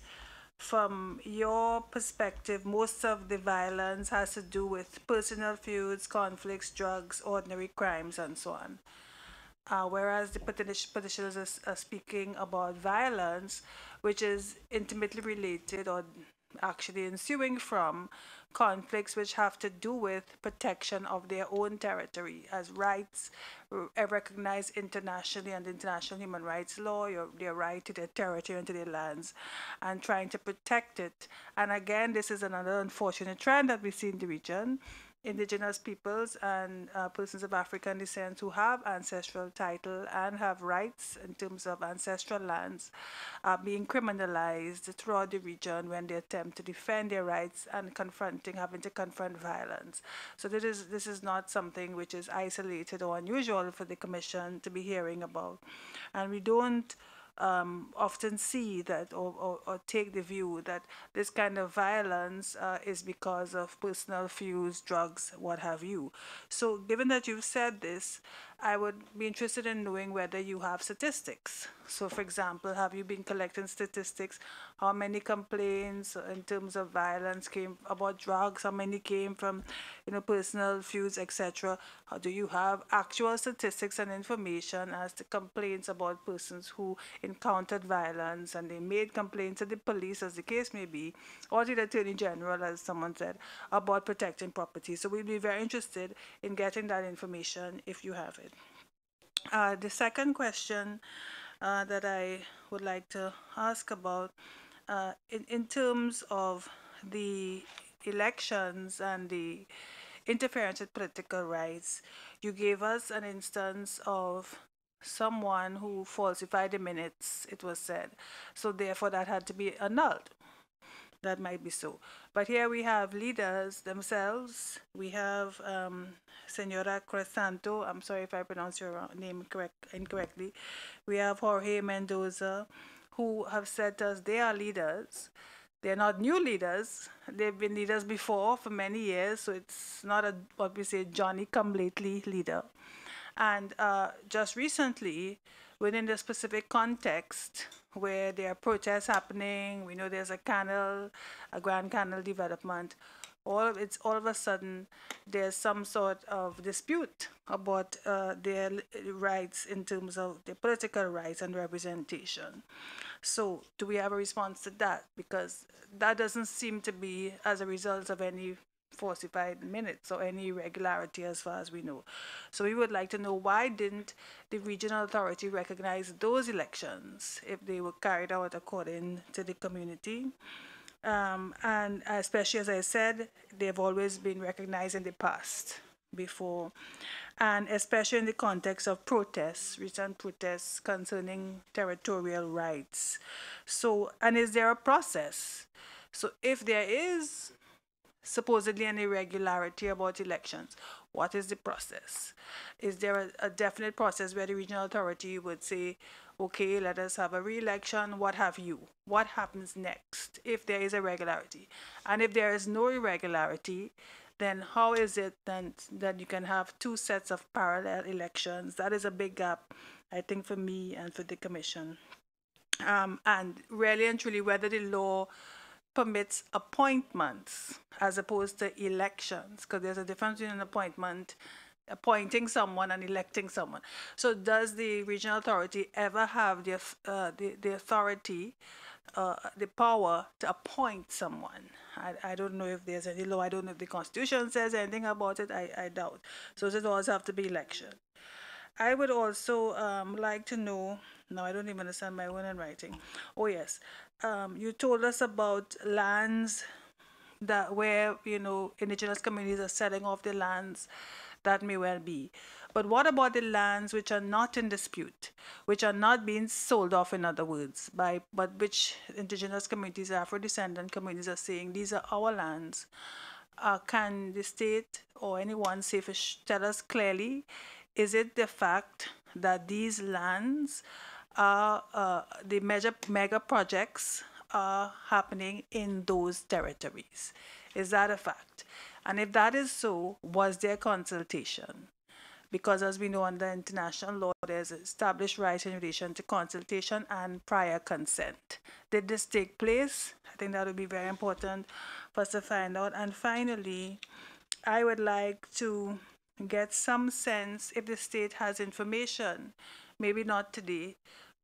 from your perspective, most of the violence has to do with personal feuds, conflicts, drugs, ordinary crimes, and so on. Uh, whereas the petitioners are, are speaking about violence, which is intimately related or actually ensuing from conflicts which have to do with protection of their own territory as rights uh, recognized internationally and international human rights law, your, their right to their territory and to their lands, and trying to protect it. And again, this is another unfortunate trend that we see in the region indigenous peoples and uh, persons of African descent who have ancestral title and have rights in terms of ancestral lands are being criminalized throughout the region when they attempt to defend their rights and confronting having to confront violence. So this is this is not something which is isolated or unusual for the commission to be hearing about. And we don't um, often see that or, or, or, take the view that this kind of violence uh, is because of personal feuds, drugs, what have you. So, given that you've said this, I would be interested in knowing whether you have statistics. So, for example, have you been collecting statistics? How many complaints in terms of violence came about drugs? How many came from, you know, personal feuds, etc.? Do you have actual statistics and information as to complaints about persons who encountered violence and they made complaints to the police, as the case may be, or to the attorney general, as someone said, about protecting property? So, we'd be very interested in getting that information if you have it. Uh, the second question uh, that I would like to ask about uh, in, in terms of the elections and the interference with political rights, you gave us an instance of someone who falsified the minutes, it was said. So therefore that had to be annulled that might be so. But here we have leaders themselves. We have um, Senora Cresanto. I'm sorry if I pronounce your uh, name correct incorrectly. We have Jorge Mendoza, who have said to us they are leaders. They're not new leaders. They've been leaders before for many years, so it's not a what we say Johnny come lately leader. And uh, just recently, within the specific context where there are protests happening. We know there's a canal, a Grand Canal development. All of, it's all of a sudden there's some sort of dispute about uh, their rights in terms of their political rights and representation. So do we have a response to that? Because that doesn't seem to be as a result of any 45 minutes or any irregularity as far as we know. So we would like to know why didn't the regional authority recognize those elections if they were carried out according to the community? Um, and especially as I said, they've always been recognized in the past before, and especially in the context of protests, recent protests concerning territorial rights. So, and is there a process? So if there is supposedly an irregularity about elections. What is the process? Is there a, a, definite process where the regional authority would say, okay, let us have a re-election, what have you? What happens next if there is irregularity? And if there is no irregularity, then how is it then that you can have two sets of parallel elections? That is a big gap, I think, for me and for the commission. Um, and really and truly, whether the law permits appointments as opposed to elections, because there's a difference between an appointment, appointing someone and electing someone. So does the regional authority ever have the, uh, the, the authority, uh, the power to appoint someone? I, I don't know if there's any law, I don't know if the constitution says anything about it, I, I doubt. So it always have to be election. I would also um, like to know, Now, I don't even understand my own handwriting. Oh yes, um, you told us about lands that where you know indigenous communities are selling off the lands that may well be but what about the lands which are not in dispute which are not being sold off in other words by but which indigenous communities afro-descendant communities are saying these are our lands uh, can the state or anyone say tell us clearly is it the fact that these lands are uh, the major mega projects are happening in those territories. Is that a fact? And if that is so, was there consultation? Because as we know under international law, there's established rights in relation to consultation and prior consent. Did this take place? I think that would be very important for us to find out. And finally, I would like to get some sense if the state has information, maybe not today,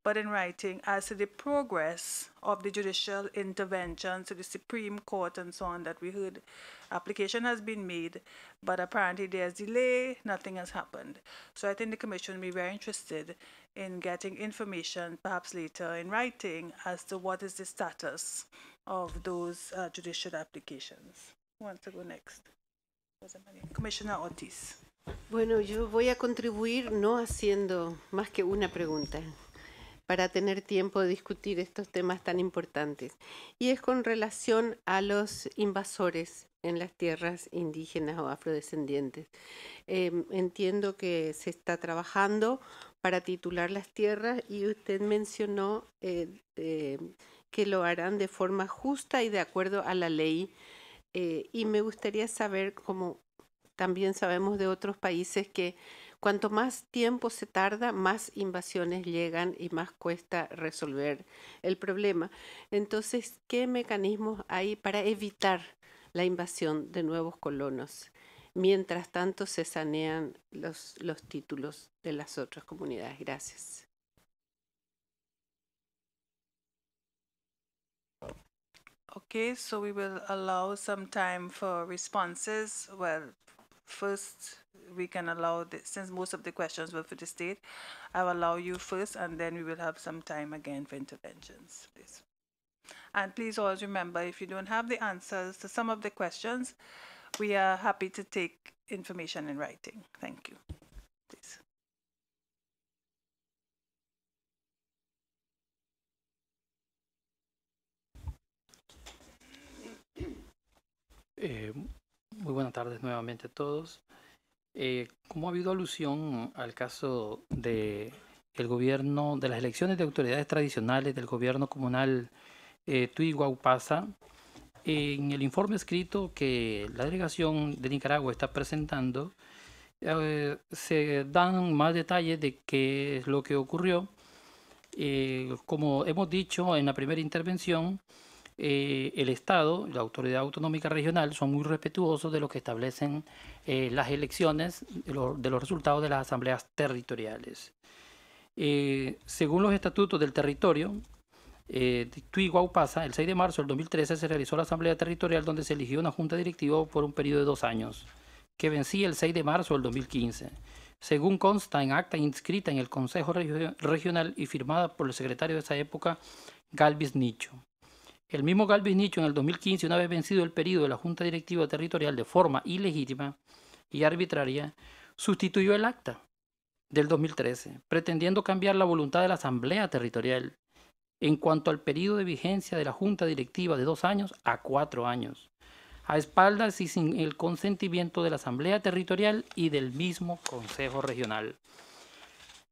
but in writing as to the progress of the judicial intervention to the Supreme Court and so on that we heard application has been made, but apparently there's delay, nothing has happened. So I think the commission will be very interested in getting information, perhaps later in writing, as to what is the status of those uh, judicial applications. Who wants to go next? Commissioner Ortiz. Bueno, yo voy a contribuir no haciendo más que una pregunta. para tener tiempo de discutir estos temas tan importantes. Y es con relación a los invasores en las tierras indígenas o afrodescendientes. Em, entiendo que se está trabajando para titular las tierras y usted mencionó eh, que lo harán de forma justa y de acuerdo a la ley. Eh, y me gustaría saber, como también sabemos de otros países, que Cuanto más tiempo se tarda, más invasiones llegan y más cuesta resolver el problema. Entonces, ¿qué mecanismos hay para evitar la invasión de nuevos colonos? Mientras tanto, se sanean los, los títulos de las otras comunidades. Gracias. Okay, so we will allow some time for responses. Well, first we can allow this since most of the questions were for the state i'll allow you first and then we will have some time again for interventions please and please always remember if you don't have the answers to some of the questions we are happy to take information in writing thank you please eh, muy buenas tardes nuevamente a todos. Eh, como ha habido alusión al caso de el gobierno de las elecciones de autoridades tradicionales del gobierno comunal eh, Tuiguaupasa, en el informe escrito que la delegación de Nicaragua está presentando, eh, se dan más detalles de qué es lo que ocurrió. Eh, como hemos dicho en la primera intervención, eh, el Estado, la Autoridad Autonómica Regional, son muy respetuosos de lo que establecen eh, las elecciones, de, los resultados de las asambleas territoriales. Eh, según los estatutos del territorio, eh, Tui el 6 de marzo del 2013 se realizó la asamblea territorial donde se eligió una junta directiva por un periodo de dos años, que vencía el 6 de marzo del 2015. Según consta en acta inscrita en el Consejo Regional y firmada por el secretario de esa época, Galvis Nicho. El mismo Nicho, en el 2015, una vez vencido el periodo de la Junta Directiva Territorial de forma ilegítima y arbitraria, sustituyó el acta del 2013, pretendiendo cambiar la voluntad de la Asamblea Territorial en cuanto al periodo de vigencia de la Junta Directiva de dos años a cuatro años, a espaldas y sin el consentimiento de la Asamblea Territorial y del mismo Consejo Regional.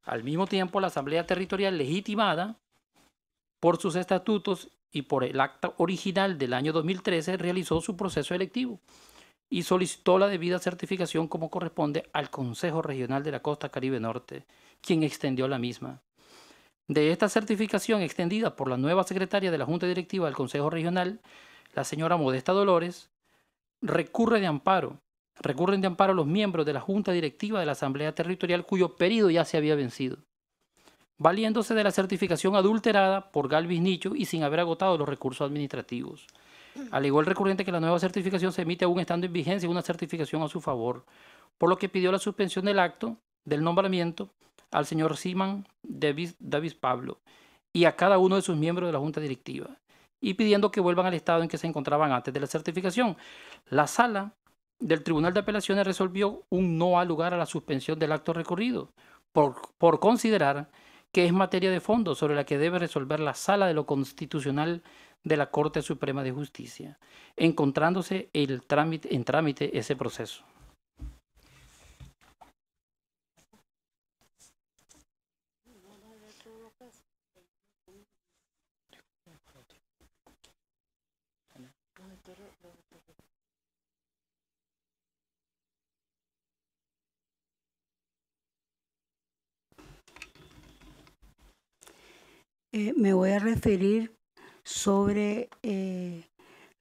Al mismo tiempo, la Asamblea Territorial legitimada por sus estatutos y por el acta original del año 2013 realizó su proceso electivo y solicitó la debida certificación como corresponde al Consejo Regional de la Costa Caribe Norte, quien extendió la misma. De esta certificación extendida por la nueva secretaria de la Junta Directiva del Consejo Regional, la señora Modesta Dolores, recurre de amparo. Recurren de amparo los miembros de la Junta Directiva de la Asamblea Territorial cuyo período ya se había vencido valiéndose de la certificación adulterada por Galvis Nicho y sin haber agotado los recursos administrativos. Mm. Alegó el recurrente que la nueva certificación se emite aún estando en vigencia una certificación a su favor, por lo que pidió la suspensión del acto del nombramiento al señor Simán Davis, Davis Pablo y a cada uno de sus miembros de la Junta Directiva, y pidiendo que vuelvan al estado en que se encontraban antes de la certificación. La sala del Tribunal de Apelaciones resolvió un no al lugar a la suspensión del acto recorrido, por considerar que es materia de fondo sobre la que debe resolver la sala de lo constitucional de la Corte Suprema de Justicia, encontrándose el trámite, en trámite ese proceso. Eh, me voy a referir sobre eh,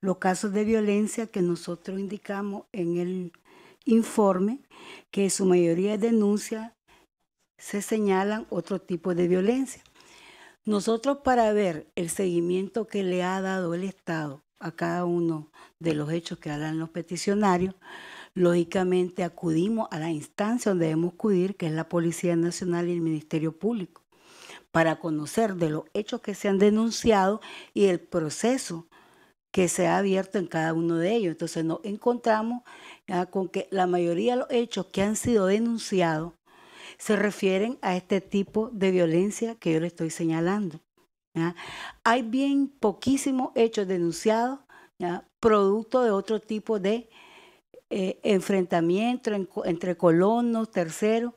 los casos de violencia que nosotros indicamos en el informe, que en su mayoría de denuncias se señalan otro tipo de violencia. Nosotros para ver el seguimiento que le ha dado el Estado a cada uno de los hechos que hablan los peticionarios, lógicamente acudimos a la instancia donde debemos acudir, que es la Policía Nacional y el Ministerio Público para conocer de los hechos que se han denunciado y el proceso que se ha abierto en cada uno de ellos. Entonces nos encontramos ah, con que la mayoría de los hechos que han sido denunciados se refieren a este tipo de violencia que yo le estoy señalando. Hay bien poquísimos hechos denunciados, producto de otro tipo de eh, enfrentamiento entre colonos, terceros.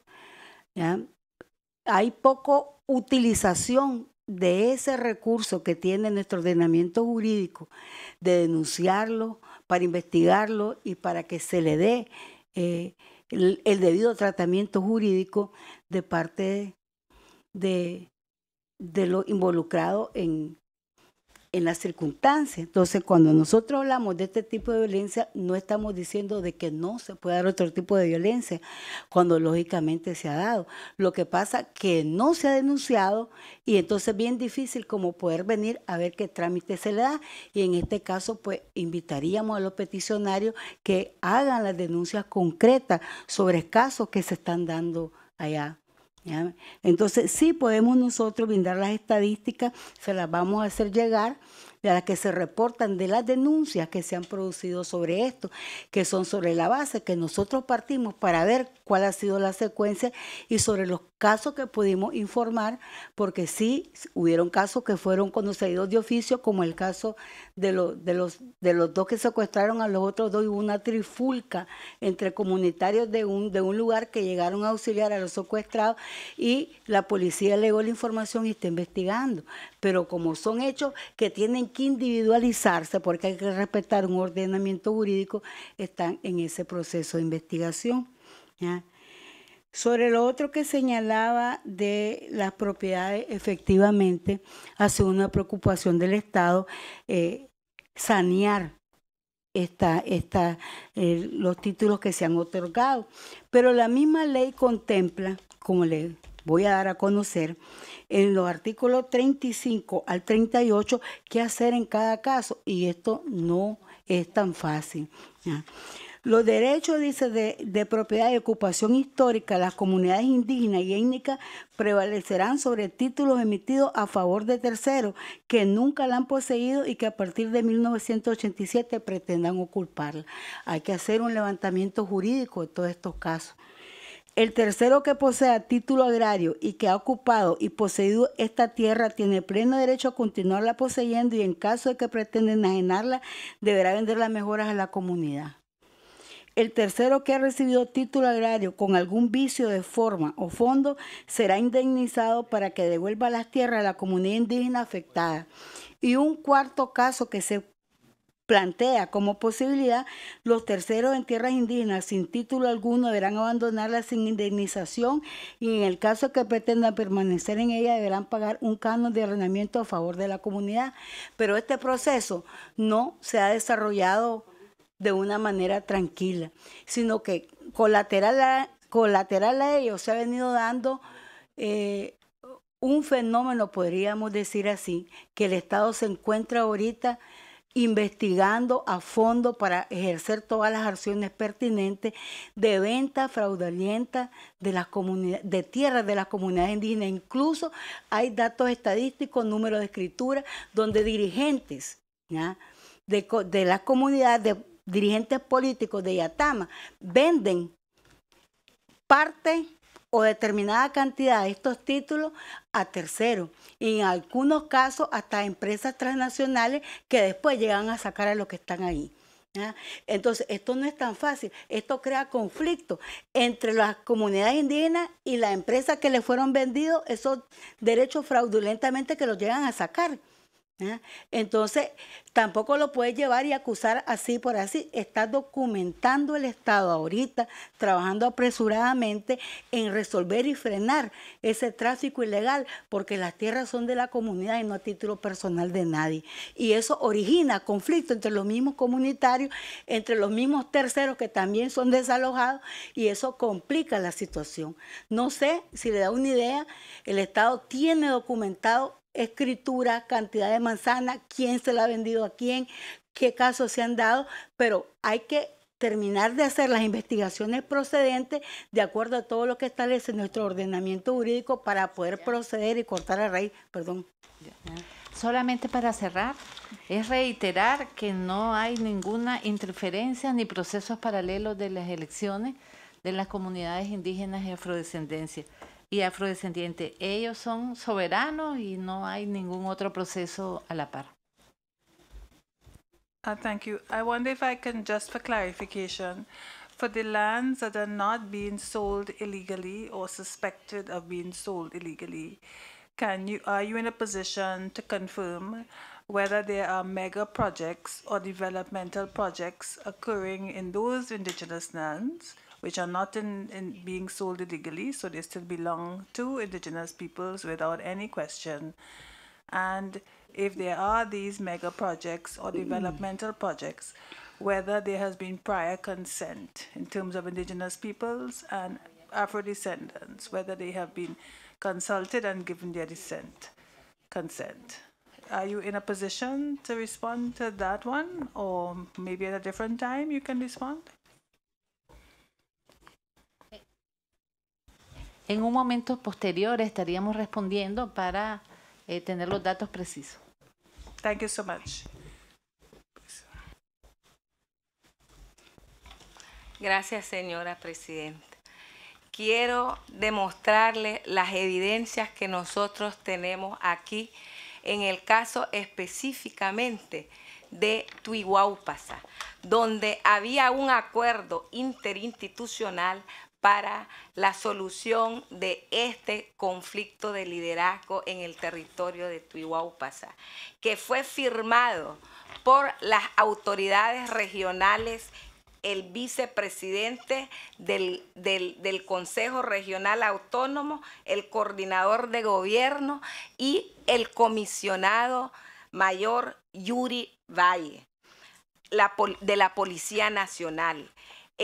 Hay poco utilización de ese recurso que tiene nuestro ordenamiento jurídico, de denunciarlo, para investigarlo y para que se le dé eh, el, debido tratamiento jurídico de parte de, de lo involucrado en, en las circunstancias. Entonces, cuando nosotros hablamos de este tipo de violencia, no estamos diciendo de que no se puede dar otro tipo de violencia, cuando lógicamente se ha dado. Lo que pasa que no se ha denunciado y entonces es bien difícil como poder venir a ver qué trámite se le da. Y en este caso, pues invitaríamos a los peticionarios que hagan las denuncias concretas sobre casos que se están dando allá entonces, sí podemos nosotros brindar las estadísticas, se las vamos a hacer llegar de las que se reportan de las denuncias que se han producido sobre esto, que son sobre la base que nosotros partimos para ver cuál ha sido la secuencia y sobre los casos que pudimos informar, porque sí hubieron casos que fueron conocidos de oficio, como el caso de, de, los, de los dos que secuestraron a los otros dos, hubo una trifulca entre comunitarios de un, de un lugar que llegaron a auxiliar a los secuestrados y la policía legó la información y está investigando. Pero como son hechos que tienen que individualizarse porque hay que respetar un ordenamiento jurídico, están en ese proceso de investigación. Sobre lo otro que señalaba de las propiedades, efectivamente, hace una preocupación del Estado eh, sanear eh, los títulos que se han otorgado. Pero la misma ley contempla, como le voy a dar a conocer, en los artículos 35 al 38, qué hacer en cada caso. Y esto no es tan fácil. Los derechos, dice, de, propiedad y ocupación histórica de las comunidades indígenas y étnicas prevalecerán sobre títulos emitidos a favor de terceros que nunca la han poseído y que a partir de 1987 pretendan ocuparla. Hay que hacer un levantamiento jurídico de todos estos casos. El tercero que posea título agrario y que ha ocupado y poseído esta tierra tiene pleno derecho a continuarla poseyendo y en caso de que pretenda enajenarla deberá vender las mejoras a la comunidad. El tercero que ha recibido título agrario con algún vicio de forma o fondo será indemnizado para que devuelva las tierras a la comunidad indígena afectada. Y un cuarto caso que se plantea como posibilidad, los terceros en tierras indígenas sin título alguno deberán abandonarlas sin indemnización y en el caso que pretendan permanecer en ella deberán pagar un canon de arrendamiento a favor de la comunidad. Pero este proceso no se ha desarrollado de una manera tranquila, sino que colateral a, colateral a ello se ha venido dando eh, un fenómeno, podríamos decir así, que el Estado se encuentra ahorita investigando a fondo para ejercer todas las acciones pertinentes de venta fraudulenta de las comunidades de tierras de las comunidades indígenas. Incluso hay datos estadísticos, números de escritura, donde dirigentes De, de las comunidades dirigentes políticos de Yatama venden parte o determinada cantidad de estos títulos a terceros y en algunos casos hasta empresas transnacionales que después llegan a sacar a los que están ahí. Entonces, esto no es tan fácil, esto crea conflicto entre las comunidades indígenas y las empresas que le fueron vendidos esos derechos fraudulentamente que los llegan a sacar. ¿eh? Entonces, tampoco lo puedes llevar y acusar así por así. Está documentando el Estado ahorita, trabajando apresuradamente en resolver y frenar ese tráfico ilegal, porque las tierras son de la comunidad y no a título personal de nadie. Y eso origina conflicto entre los mismos comunitarios, entre los mismos terceros que también son desalojados, y eso complica la situación. No sé si le da una idea, el Estado tiene documentado escritura, cantidad de manzana, quién se la ha vendido a quién, qué casos se han dado, pero hay que terminar de hacer las investigaciones procedentes de acuerdo a todo lo que establece nuestro ordenamiento jurídico para poder proceder y cortar a raíz. Perdón. Solamente para cerrar, es reiterar que no hay ninguna interferencia ni procesos paralelos de las elecciones de las comunidades indígenas y afrodescendencia. y afrodescendiente. Ellos son soberanos y no hay ningún otro proceso a la par. Uh, thank you. I wonder if I can just for clarification, for the lands that are not being sold illegally or suspected of being sold illegally, can you are you in a position to confirm whether there are mega projects or developmental projects occurring in those indigenous lands which are not in, in being sold illegally, so they still belong to indigenous peoples without any question. And if there are these mega projects or developmental projects, whether there has been prior consent in terms of indigenous peoples and Afro descendants, whether they have been consulted and given their dissent, consent. Are you in a position to respond to that one, or maybe at a different time you can respond? en un momento posterior estaríamos respondiendo para eh, tener los datos precisos. Thank you Gracias, señora presidenta. Quiero demostrarle las evidencias que nosotros tenemos aquí en el caso específicamente de Tuiwau-Pasa, donde había un acuerdo interinstitucional para la solución de este conflicto de liderazgo en el territorio de Tuihuapasa, que fue firmado por las autoridades regionales, el vicepresidente del, Consejo Regional Autónomo, el coordinador de gobierno y el comisionado mayor Yuri Valle de la Policía Nacional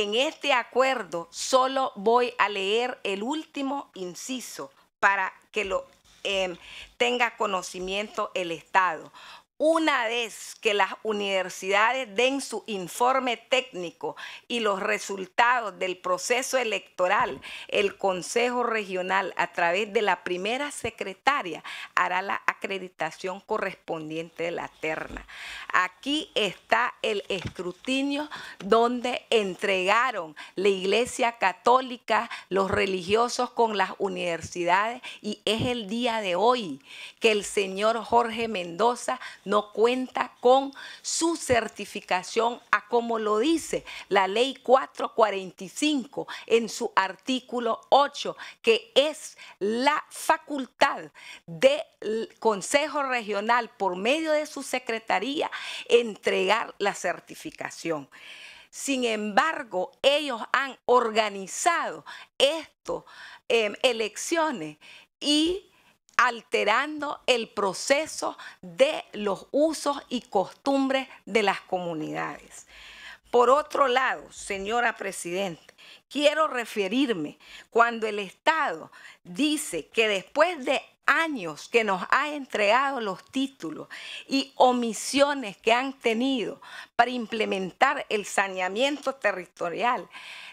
en este acuerdo solo voy a leer el último inciso para que lo em, tenga conocimiento el Estado, una vez que las universidades den su informe técnico y los resultados del proceso electoral, el Consejo Regional, a través de la primera secretaria, hará la acreditación correspondiente de la terna. Aquí está el escrutinio donde entregaron la Iglesia Católica, los religiosos con las universidades y es el día de hoy que el señor Jorge Mendoza no cuenta con su certificación a como lo dice la ley 445 en su artículo 8, que es la facultad del Consejo Regional por medio de su secretaría entregar la certificación. Sin embargo, ellos han organizado estas em, elecciones y alterando el proceso de los usos y costumbres de las comunidades. Por otro lado, señora Presidenta, quiero referirme cuando el Estado dice que después de años que nos ha entregado los títulos y omisiones que han tenido para implementar el saneamiento territorial,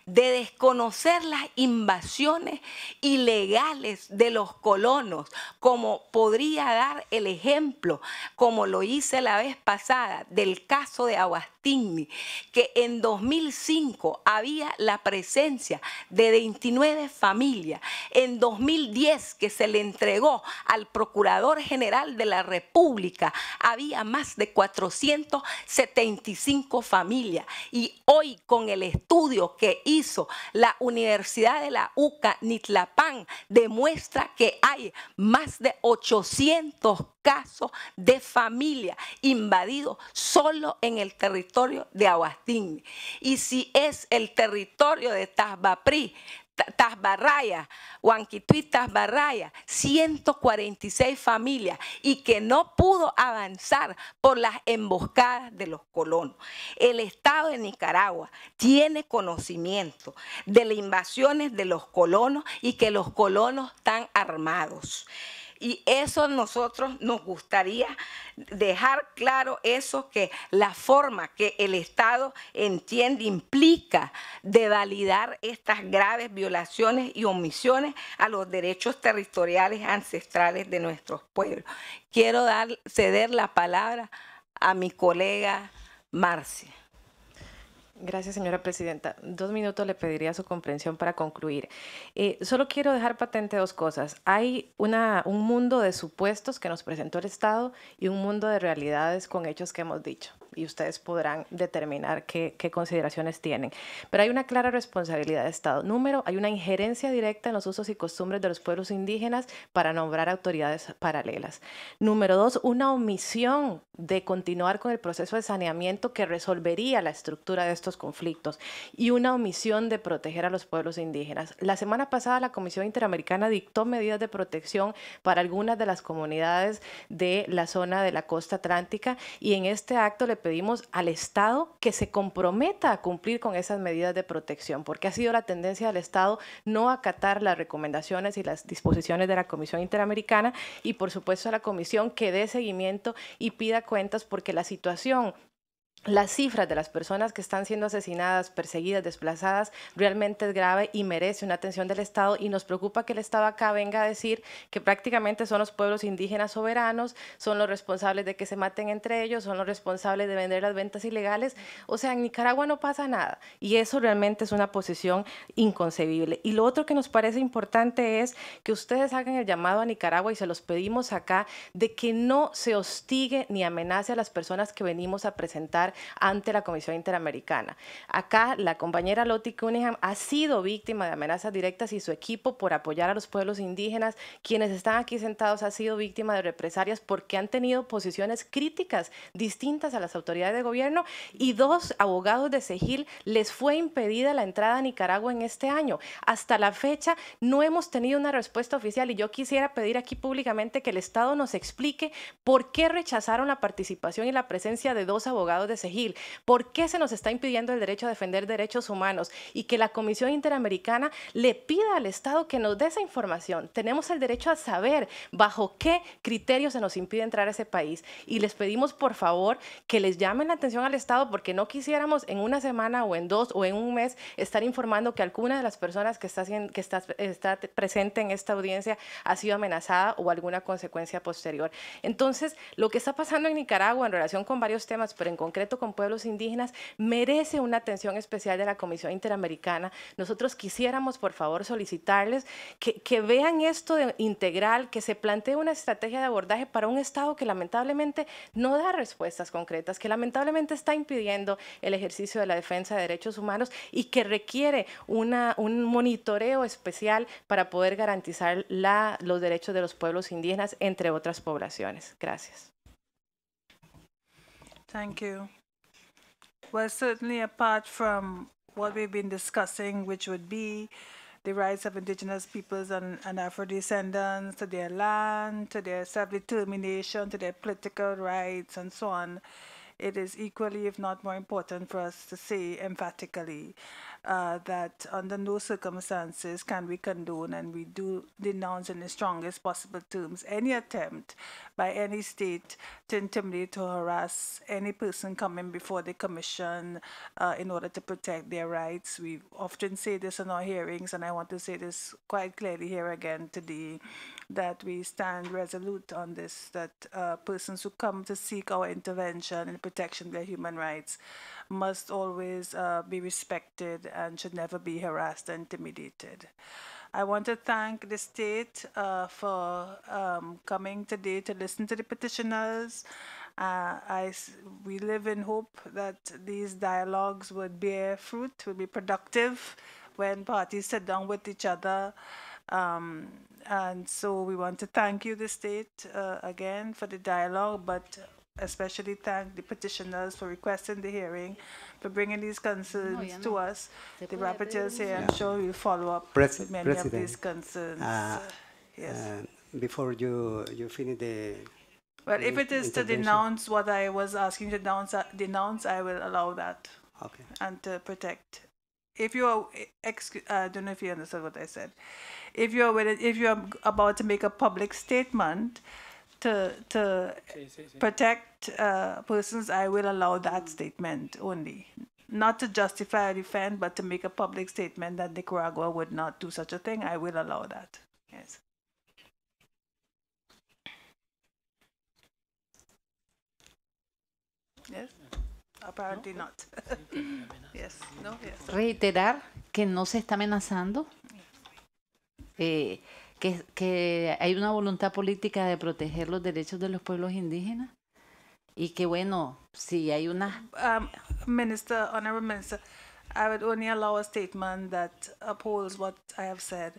de desconocer las invasiones ilegales de los colonos, como podría dar el ejemplo, como lo hice la vez pasada, del caso de Aguastigny, que en 2005 había la presencia de 29 familias, en 2010 que se le entregó al Procurador General de la República. Había más de 475 familias y hoy con el estudio que hizo la Universidad de la UCA Nitlapán demuestra que hay más de 800 casos de familia invadidos solo en el territorio de Aguastín. Y si es el territorio de Tazbapri. Tasbarraya, Huanquituí, Tasbarraya, 146 familias y que no pudo avanzar por las emboscadas de los colonos. El Estado de Nicaragua tiene conocimiento de las invasiones de los colonos y que los colonos están armados. Y eso nosotros nos gustaría dejar claro eso que la forma que el Estado entiende implica de validar estas graves violaciones y omisiones a los derechos territoriales ancestrales de nuestros pueblos. Quiero dar, ceder la palabra a mi colega Marcia. Gracias, señora presidenta. Dos minutos le pediría su comprensión para concluir. Eh, solo quiero dejar patente dos cosas. Hay un mundo de supuestos que nos presentó el Estado y un mundo de realidades con hechos que hemos dicho y ustedes podrán determinar qué, consideraciones tienen. Pero hay una clara responsabilidad de Estado. Número, hay una injerencia directa en los usos y costumbres de los pueblos indígenas para nombrar autoridades paralelas. Número dos, una omisión de continuar con el proceso de saneamiento que resolvería la estructura de estos conflictos y una omisión de proteger a los pueblos indígenas. La semana pasada la Comisión Interamericana dictó medidas de protección para algunas de las comunidades de la zona de la costa atlántica y en este acto le pedimos al Estado que se comprometa a cumplir con esas medidas de protección, porque ha sido la tendencia del Estado no acatar las recomendaciones y las disposiciones de la Comisión Interamericana y por supuesto a la Comisión que dé seguimiento y pida cuentas porque la situación las cifras de las personas que están siendo asesinadas, perseguidas, desplazadas, realmente es grave y merece una atención del Estado y nos preocupa que el Estado acá venga a decir que prácticamente son los pueblos indígenas soberanos, son los responsables de que se maten entre ellos, son los responsables de vender las ventas ilegales. O sea, en Nicaragua no pasa nada y eso realmente es una posición inconcebible. Y lo otro que nos parece importante es que ustedes hagan el llamado a Nicaragua y se los pedimos acá de que no se hostigue ni amenace a las personas que venimos a presentar ante la Comisión Interamericana. Acá la compañera Loti Cunningham ha sido víctima de amenazas directas y su equipo por apoyar a los pueblos indígenas, quienes están aquí sentados, ha sido víctima de represalias porque han tenido posiciones críticas distintas a las autoridades de gobierno y dos abogados de Segil les fue impedida la entrada a Nicaragua en este año. Hasta la fecha no hemos tenido una respuesta oficial y yo quisiera pedir aquí públicamente que el Estado nos explique por qué rechazaron la participación y la presencia de dos abogados de Segil Gil ¿Por qué se nos está impidiendo el derecho a defender derechos humanos? Y que la Comisión Interamericana le pida al Estado que nos dé esa información. Tenemos el derecho a saber bajo qué criterios se nos impide entrar a ese país. Y les pedimos, por favor, que les llamen la atención al Estado porque no quisiéramos en una semana o en dos o en un mes estar informando que alguna de las personas que está, que está, está presente en esta audiencia ha sido amenazada o alguna consecuencia posterior. Entonces, lo que está pasando en Nicaragua en relación con varios temas, pero en concreto con pueblos indígenas merece una atención especial de la Comisión Interamericana. Nosotros quisiéramos, por favor, solicitarles que, vean esto de integral, que se plantee una estrategia de abordaje para un Estado que lamentablemente no da respuestas concretas, que lamentablemente está impidiendo el ejercicio de la defensa de derechos humanos y que requiere una, un monitoreo especial para poder garantizar la, los derechos de los pueblos indígenas, entre otras poblaciones. Gracias. Thank Well, certainly apart from what we've been discussing, which would be the rights of indigenous peoples and, and Afro-descendants to their land, to their self-determination, to their political rights, and so on, it is equally, if not more important, for us to say emphatically uh, that under no circumstances can we condone and we do denounce in the strongest possible terms any attempt by any state to intimidate or harass any person coming before the commission uh, in order to protect their rights. We often say this in our hearings and I want to say this quite clearly here again today that we stand resolute on this, that uh, persons who come to seek our intervention and protection of their human rights must always uh, be respected and should never be harassed and intimidated. I want to thank the state uh, for um, coming today to listen to the petitioners. Uh, I, we live in hope that these dialogues would bear fruit, would be productive when parties sit down with each other um, and so we want to thank you, the state, uh, again for the dialogue, but especially thank the petitioners for requesting the hearing, for bringing these concerns oh, no, to us. The rapporteurs here, I'm sure will follow up with many President. of these concerns. Uh, yes. Uh, before you you finish the. Well, if it is to denounce what I was asking to denounce, uh, denounce, I will allow that. Okay. And to protect if you are ex- uh, don't know if you understood what I said. If you are with, if you are about to make a public statement to to protect uh, persons, I will allow that mm. statement only, not to justify or defend, but to make a public statement that Nicaragua would not do such a thing. I will allow that. Yes. Yes. apparently not. yes, no, yes. Reiterar que no se está amenazando, eh, que, que hay una voluntad política de proteger los derechos de los pueblos indígenas y que bueno, si hay una... Um, Minister, Honorable Minister, I would only allow a statement that upholds what I have said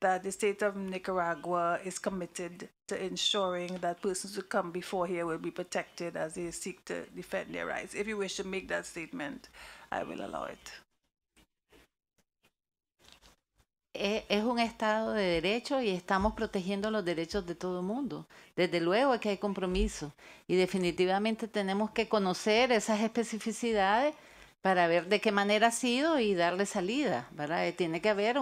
that the state of Nicaragua is committed to ensuring that persons who come before here will be protected as they seek to defend their rights. If you wish to make that statement, I will allow it. Eh, es un Estado de derecho y estamos protegiendo los derechos de todo el mundo. Desde luego que hay compromiso y definitivamente tenemos que conocer esas especificidades para ver de qué manera ha sido y darle salida, ¿verdad? Eh, tiene que haber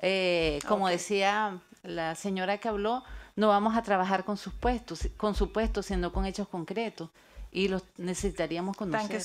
eh, ah, como decía la señora que habló, no vamos a trabajar con supuestos, con supuestos, sino con hechos concretos. Y los necesitaríamos conocer.